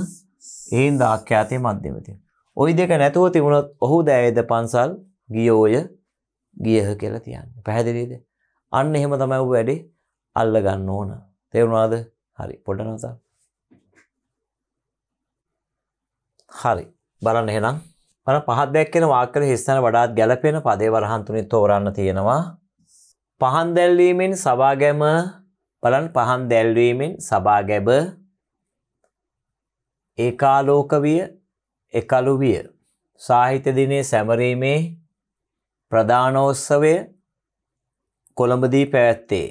එහින්ද ආඛ්‍යාතයේ මධ්‍යම තියෙනවා ওයි දෙක නැතුව තිබුණොත් ඔහු දෑයේද පන්සල් ගියෝය ගියහ කියලා තියන්න පැහැදිලීද අන්න එහෙම තමයි ඔබ වැඩේ අල්ල ගන්න ඕන තේරුණාද හරි පොඩ නසා හරි බලන්න එහෙනම් මම පහත් දැක්කෙන වාක්‍යවල හිස්සන වඩාත් ගැළපෙන පදේ වරහන් තුනේ තෝරන්න තියෙනවා පහන් දැල්වීමෙන් සබාගැම බලන්න පහන් දැල්වීමෙන් සබාගැබ ඒකාලෝක විය එකලු විය සාහිත්‍ය දිනේ සැමරීමේ ප්‍රධානෝත්සවය කොළඹදී පැවැත්තේ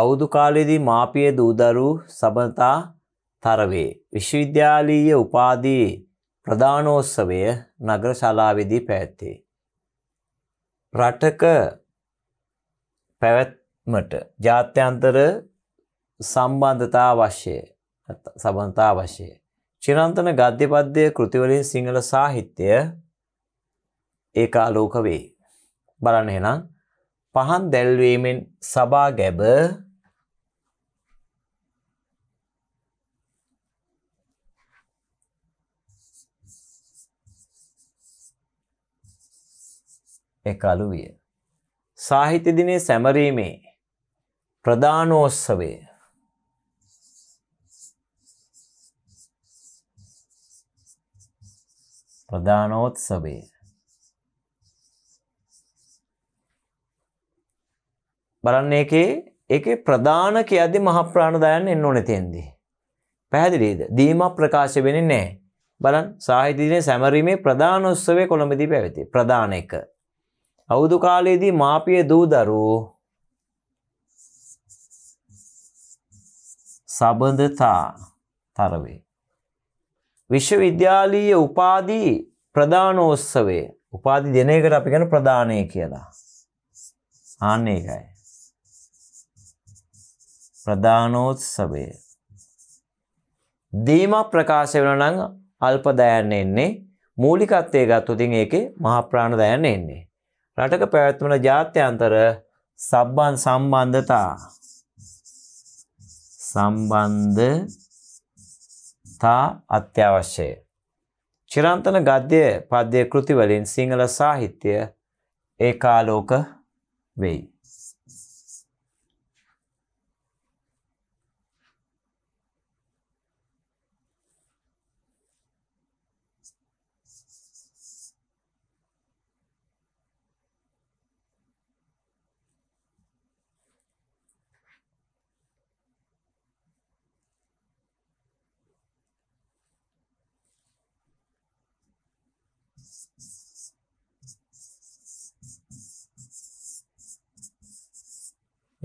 අවුදු කාලයේදී මාපිය දූදරු සබඳතා තරවේ විශ්වවිද්‍යාලීය උපාධී ප්‍රධානෝත්සවය නගර ශාලාවේදී පැවැත්තේ රටක පැවැත්මට ජාත්‍යන්තර සම්බන්ධතා අවශ්‍යය සබඳතා අවශ්‍යය චිරන්තන ගද්‍යපද්‍ය කෘතිවලින් සිංහල සාහිත්‍යය ඒකාලෝක වේ. බලන්න එහෙනම් පහන් දැල්වීමෙන් සබා ගැබ එකලු විය. සාහිත්‍ය දිනේ සැමරීමේ ප්‍රධානෝත්සවය ප්‍රධානෝත්සවය බලන්න ඒකේ ඒකේ ප්‍රධාන කියද්දි මහ ප්‍රාණ දයන් එන්න ඕනේ තෙන්දී. පැහැදිලිද? දීමා ප්‍රකාශ වෙන්නේ නැහැ. බලන්න සාහිත්‍ය දිනේ සැමරීමේ ප්‍රධාන උත්සවය කොළඹදී පැවැති. ප්‍රධාන එක. අවුදු කාලයේදී මාපිය දූ දරුවෝ සබඳතා තරවේ. විශ්වවිද්‍යාලීය උපාදී ප්‍රධානෝත්සවය උපාධි දෙන එකට අපි ගැන ප්‍රධානය කියලා. ආන්න ඒකයි. ප්‍රධානෝත්සවය. දීම ප්‍රකාශ වෙන නම් අල්ප දයන්න එන්නේ මූලිකත්වය ගත්තු තින් ඒකේ මහප්‍රාණ දයන්න එන්නේ. රටක පැවැත්වන ජාත්‍යන්තර සබ්බන් සම්බන්ධතා සම්බන්ධ තා අත්‍යවශ්‍යය. චිරන්තන ගද්‍ය පද්‍ය කෘතිවලින් සිංහල සාහිත්‍යය ඒකාලෝක වෙයි.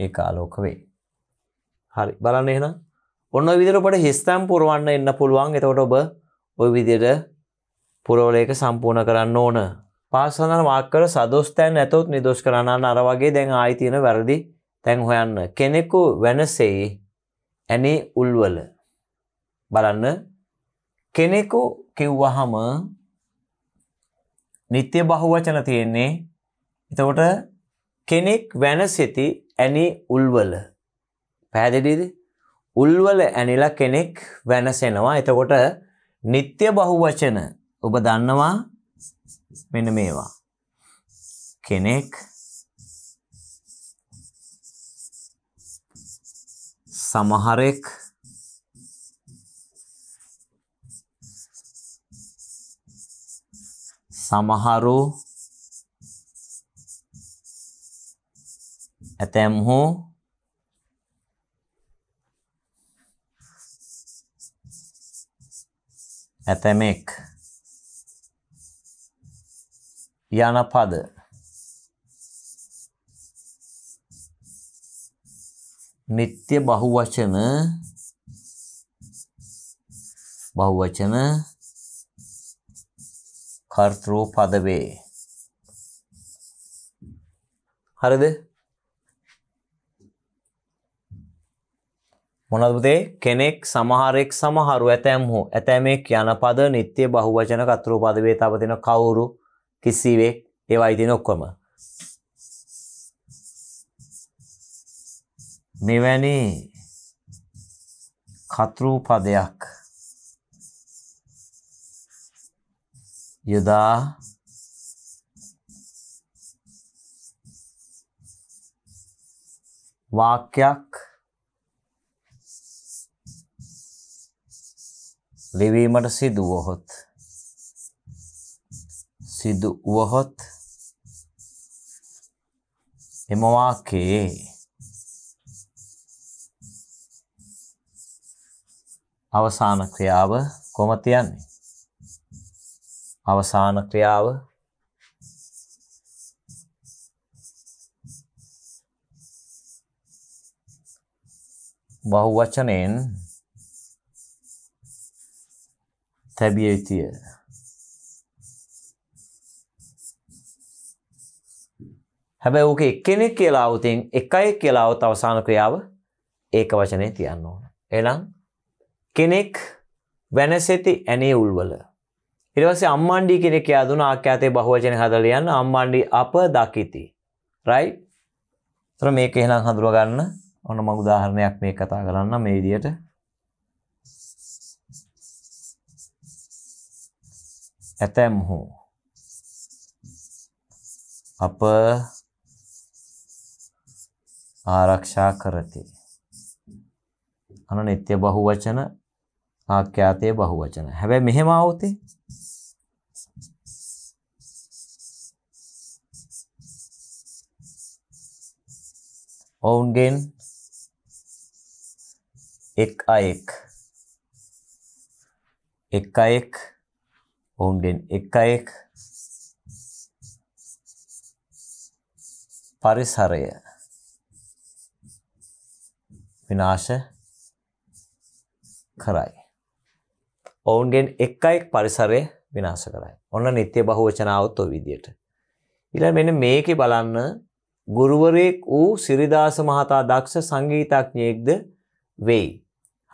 ඒ ආලෝක වේ. හරි බලන්න එහෙනම් ඔන්න ඔය විදිහට ඔබට හිස්තම් පුරවන්න එන්න පුළුවන්. එතකොට ඔබ ওই විදිහට පුරවල එක සම්පූර්ණ කරන්න ඕන. පාසඳන මාක්කර සදොස්තැන් ඇතොත් නිදොස් කරන්න අර වගේ දැන් ආයි තියෙන වැරදි තැන් හොයන්න කෙනෙකු වෙනසෙයි ඇනේ උල්වල බලන්න කෙනෙකු කිව්වහම නිත්‍ය බහුවචන තියෙන්නේ එතකොට කෙනෙක් වෙනසෙති ඇනි උල්වල පැහැදිලිද උල්වල ඇනිලා කෙනෙක් වෙනසෙනවා එතකොට නිත්‍ය බහුවචන ඔබ දන්නවා මෙන්න මේවා කෙනෙක් සමහරෙක් සමහරු ඇතැම්හෝ ඇතැමෙක් යන පද නිත්‍ය බහුවචන බහුවචන කර්තෘ පද වේ හරිද මොනදපුතේ කෙනෙක් සමහරෙක් සමහරු ඇතැම් හෝ ඇතැමෙක් යන පද නිත්‍ය බහුවචන කතරු පදවේතාපතින කවුරු කිසිවේ ඒවයිතින ඔක්කොම. මෙවැනි කතරූ පදයක් යොදා වාක්‍යයක් ලිවීමට සිදු වහොත් සිදු වහොත් එම වාක්‍යයේ අවසාන ක්‍රියාව කොමත යන්නේ අවසාන ක්‍රියාව බහුවචනයෙන් තැබිය යුතුය. හැබැයි ඕක එක්කෙනෙක් කියලා આવුතෙන් එකයි කියලා આવුත අවසාන ක්‍රියාව ඒක වචනේ තියන්න ඕන. එහෙනම් කෙනෙක් වෙනසෙති ඇනේ උල්වල. ඊට පස්සේ අම්මාණ්ඩි කෙනෙක් යා දුන ආඛ්‍යාතේ බහුවචන හදලා යන අම්මාණ්ඩි අප දකිති. රයිට්? ඒතර මේක එහෙනම් හඳුනා ගන්න. ඔන්න මම උදාහරණයක් මේ කතා කරන්න මේ විදිහට ඇතැම්හු අප ආරක්ෂා කරති. අන නිත්‍ය බහුවචන ආඛ්‍යාතයේ බහුවචන. හැබැයි මෙහෙම આવුතේ ඔවුන්ගෙන් එක් අයෙක් එක් අයෙක් ඔවුන්ගෙන් එක් අයෙක් පරිසරය විනාශ කරයි. ඔවුන්ගෙන් එක් අයෙක් පරිසරය විනාශ කරයි. ඔන්න නිත්‍ය බහෝචනාවත් ඔය විදියට. ඊළඟ මෙන්න මේකේ බලන්න ගුරුවරයෙක් වූ සිරිදාස මහතා දක්ෂ සංගීතඥයෙක්ද වෙයි.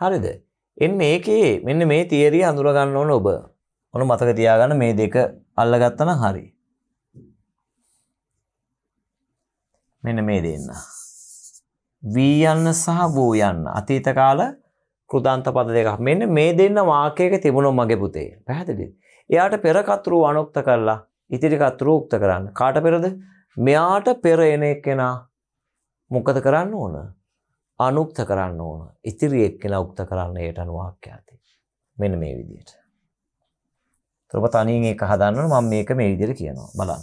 හරිද? එන්න ඒකේ මෙන්න මේ තියරිය අඳුරගන්න ඕන ඔබ. ඔන්න මතක තියාගන්න මේ දෙක අල්ලගත්තන හරි මෙන මේ දෙන්න වී යන්න සහ වූ යන්න අතීත කාල කෘදාන්ත පද දෙකක් මෙන්න මේ දෙන්න වාක්‍යයක තිබුණො මගේ පුතේ පැහැදිලි එයාට පෙර කතුරු අනුක්ත කරලා ඉතිරි කතුරු උක්ත කරන්න කාට පෙරද මෙයාට පෙර එන එක්කෙනා මොකද කරන්න ඕන අනුක්ත කරන්න ඕන ඉතිරි එක්කෙනා උක්ත කරන්න ඒට අනුවාක්‍ය ඇති මෙන්න මේ විදියට එතකොට ඔබ තනියෙන් ඒක හදන්නොත් මම මේක මේ විදිහට කියනවා බලන්න.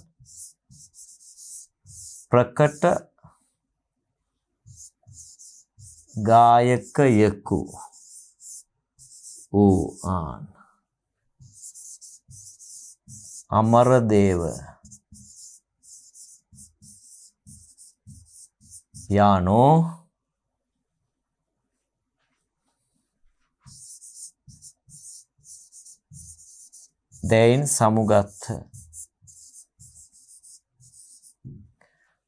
ප්‍රකට ගායකයෙකු ඌ ආන් අමරදේව යානෝ දැයින් සමුගත්හ.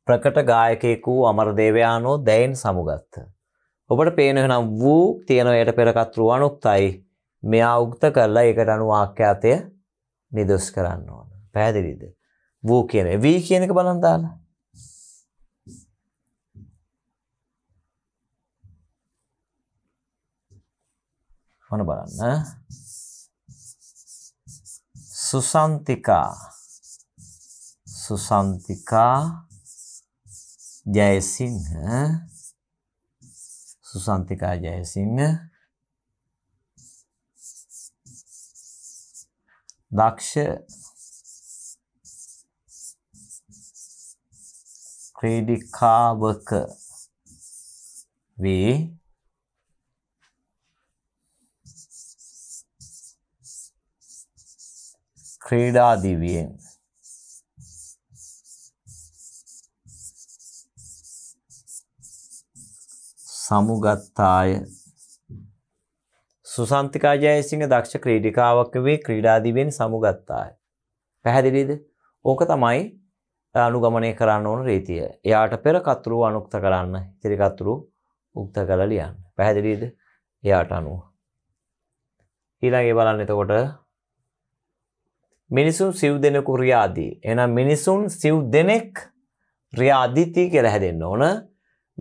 ප්‍රකට ගායකයෙකු අමරදේවයානෝ දැයින් සමුගත්ත. ඔබට පේනනම් වූ තියනවයට පෙරකත්රු අනුක්තයි මෙයා උක්ත කරලා ඒකට අනු ආක්‍යාතය නිදොස් කරන්න ඕන. පැහැදිලිද. වූ කියන වී කියන එක බලන්දාන. ඕන බලන්න. සුසන්තිකා සුසන්තිකා ජයසිංහ සුසන්තිකා ජයසිංහ දක්ෂ ක්‍රීඩිකාවක වේ ක්‍රීඩා දිවියෙන් සමුගත්තාය සුසන්තිකා ජයසිංහ දක්ෂ ක්‍රීඩිකාවක් වේ ක්‍රීඩාදිවෙන් සමුගත්තාය. පැහැදිලිද? ඕක තමයි අනුගමනය කරන්න ඕන රීතිය. එයාට පෙර කතුරු අනුක්ත කරන්න, ඉතිරි කතුරු උක්ත කරලා ලියන්න. පැහැදිලිද? එයාට අනුව. ඊළඟේ බලන්න එතකොට මිනිසුන් සිව් දෙනෙකු රියාදී. එහෙනම් මිනිසුන් සිව් දෙනෙක් රියාදිති කියලා හැදෙන්න ඕන.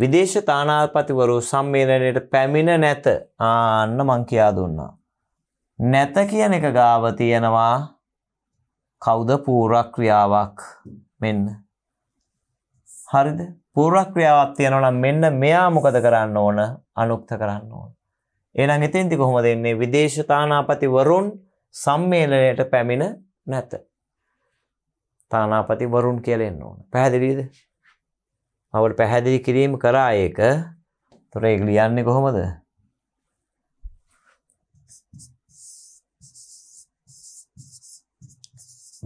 විදේශ තානාපතිවරු සම්මේලනයට පැමිණ නැත. ආන්න මං කියා දුන්නා. නැත කියන එක ගාව තියෙනවා කවුද පූර්වක්‍රියාවක් මෙන්න. හරිද? පූර්වක්‍රියාවක් තියෙනවා නම් මෙන්න මෙයා මොකද කරන්න ඕන? අනුක්ත කරන්න ඕන. එහෙනම් එතෙන්දි කොහොමද එන්නේ? විදේශ තානාපතිවරුන් සම්මේලනයට පැමිණ නැත. තානාපති වරුන් කියලා එන්න ඕන. පැහැදිලිද? අපට පැහැදිලි කිරීම කරා ඒක. ତොර ඒක ලියන්නේ කොහොමද?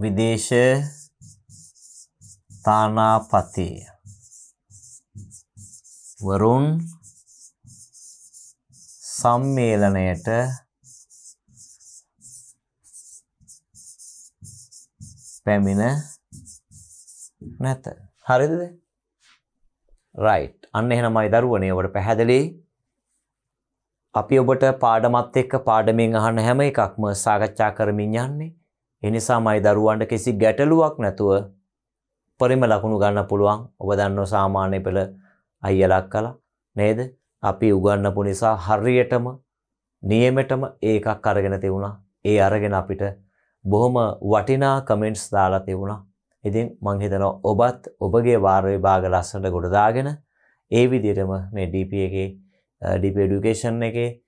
විදේශ තානාපති වරුන් සම්මේලනයට පැමිණ නැත. හරිද? right. අන්න එහෙනම්මයි දරුවනේ ඔබට පැහැදිලි. අපි ඔබට පාඩමත් එක්ක පාඩමෙන් අහන හැම එකක්ම සාකච්ඡා කරමින් යන්නේ. ඒ නිසාමයි දරුවන්ට කිසි ගැටලුවක් නැතුව පරිම ලකුණු ගන්න පුළුවන්. ඔබ දන්නව සාමාන්‍ය පෙළ අයියලක් කළා නේද? අපි උගන්නපු නිසා හරියටම නියමෙටම ඒ එකක් අරගෙන තියුණා. ඒ අරගෙන අපිට බොහොම වටිනා කමෙන්ට්ස් දාලා තිබුණා. ඉතින් මං හිතනවා ඔබත් ඔබගේ වාර විභාග ලස්සනට ගොඩ දාගෙන ඒ විදිහටම මේ DP එකේ DP education එකේ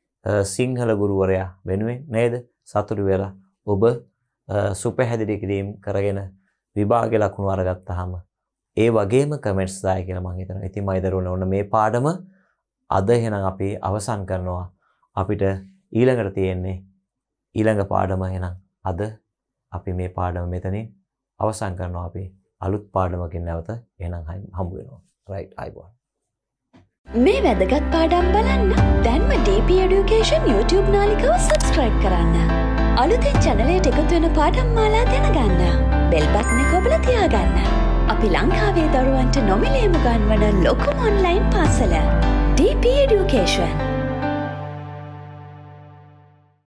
සිංහල ගුරුවරයා වෙනුවෙන් නේද සතුටු වෙලා ඔබ සුපැහැදිලි කිරීම් කරගෙන විභාග ලකුණු අරගත්තාම ඒ වගේම කමෙන්ට්ස් දායි කියලා මං හිතනවා. ඉතින් මම ඉදරුණා ඔන්න මේ පාඩම අද එහෙනම් අපි අවසන් කරනවා. අපිට ඊළඟට තියෙන්නේ ඊළඟ පාඩම එහෙනම් අද අපි මේ පාඩම මෙතනින් අවසන් කරනවා අපි අලුත් පාඩමකින් නැවත එහෙනම් හම්බ වෙනවා. රයිට් අයිබෝන්. මේ වැදගත් පාඩම් බලන්න දැන්ම DP Education YouTube නාලිකව සබස්ක්‍රයිබ් කරන්න. අලුතෙන් චැනලයට එකතු වෙන පාඩම් මාලා දැනගන්න. බෙල් බටන කොබල තියාගන්න. අපි ලංකාවේ දරුවන්ට නොමිලේම ගන්වන ලොකුම ඔන්ලයින් පාසල DP Education.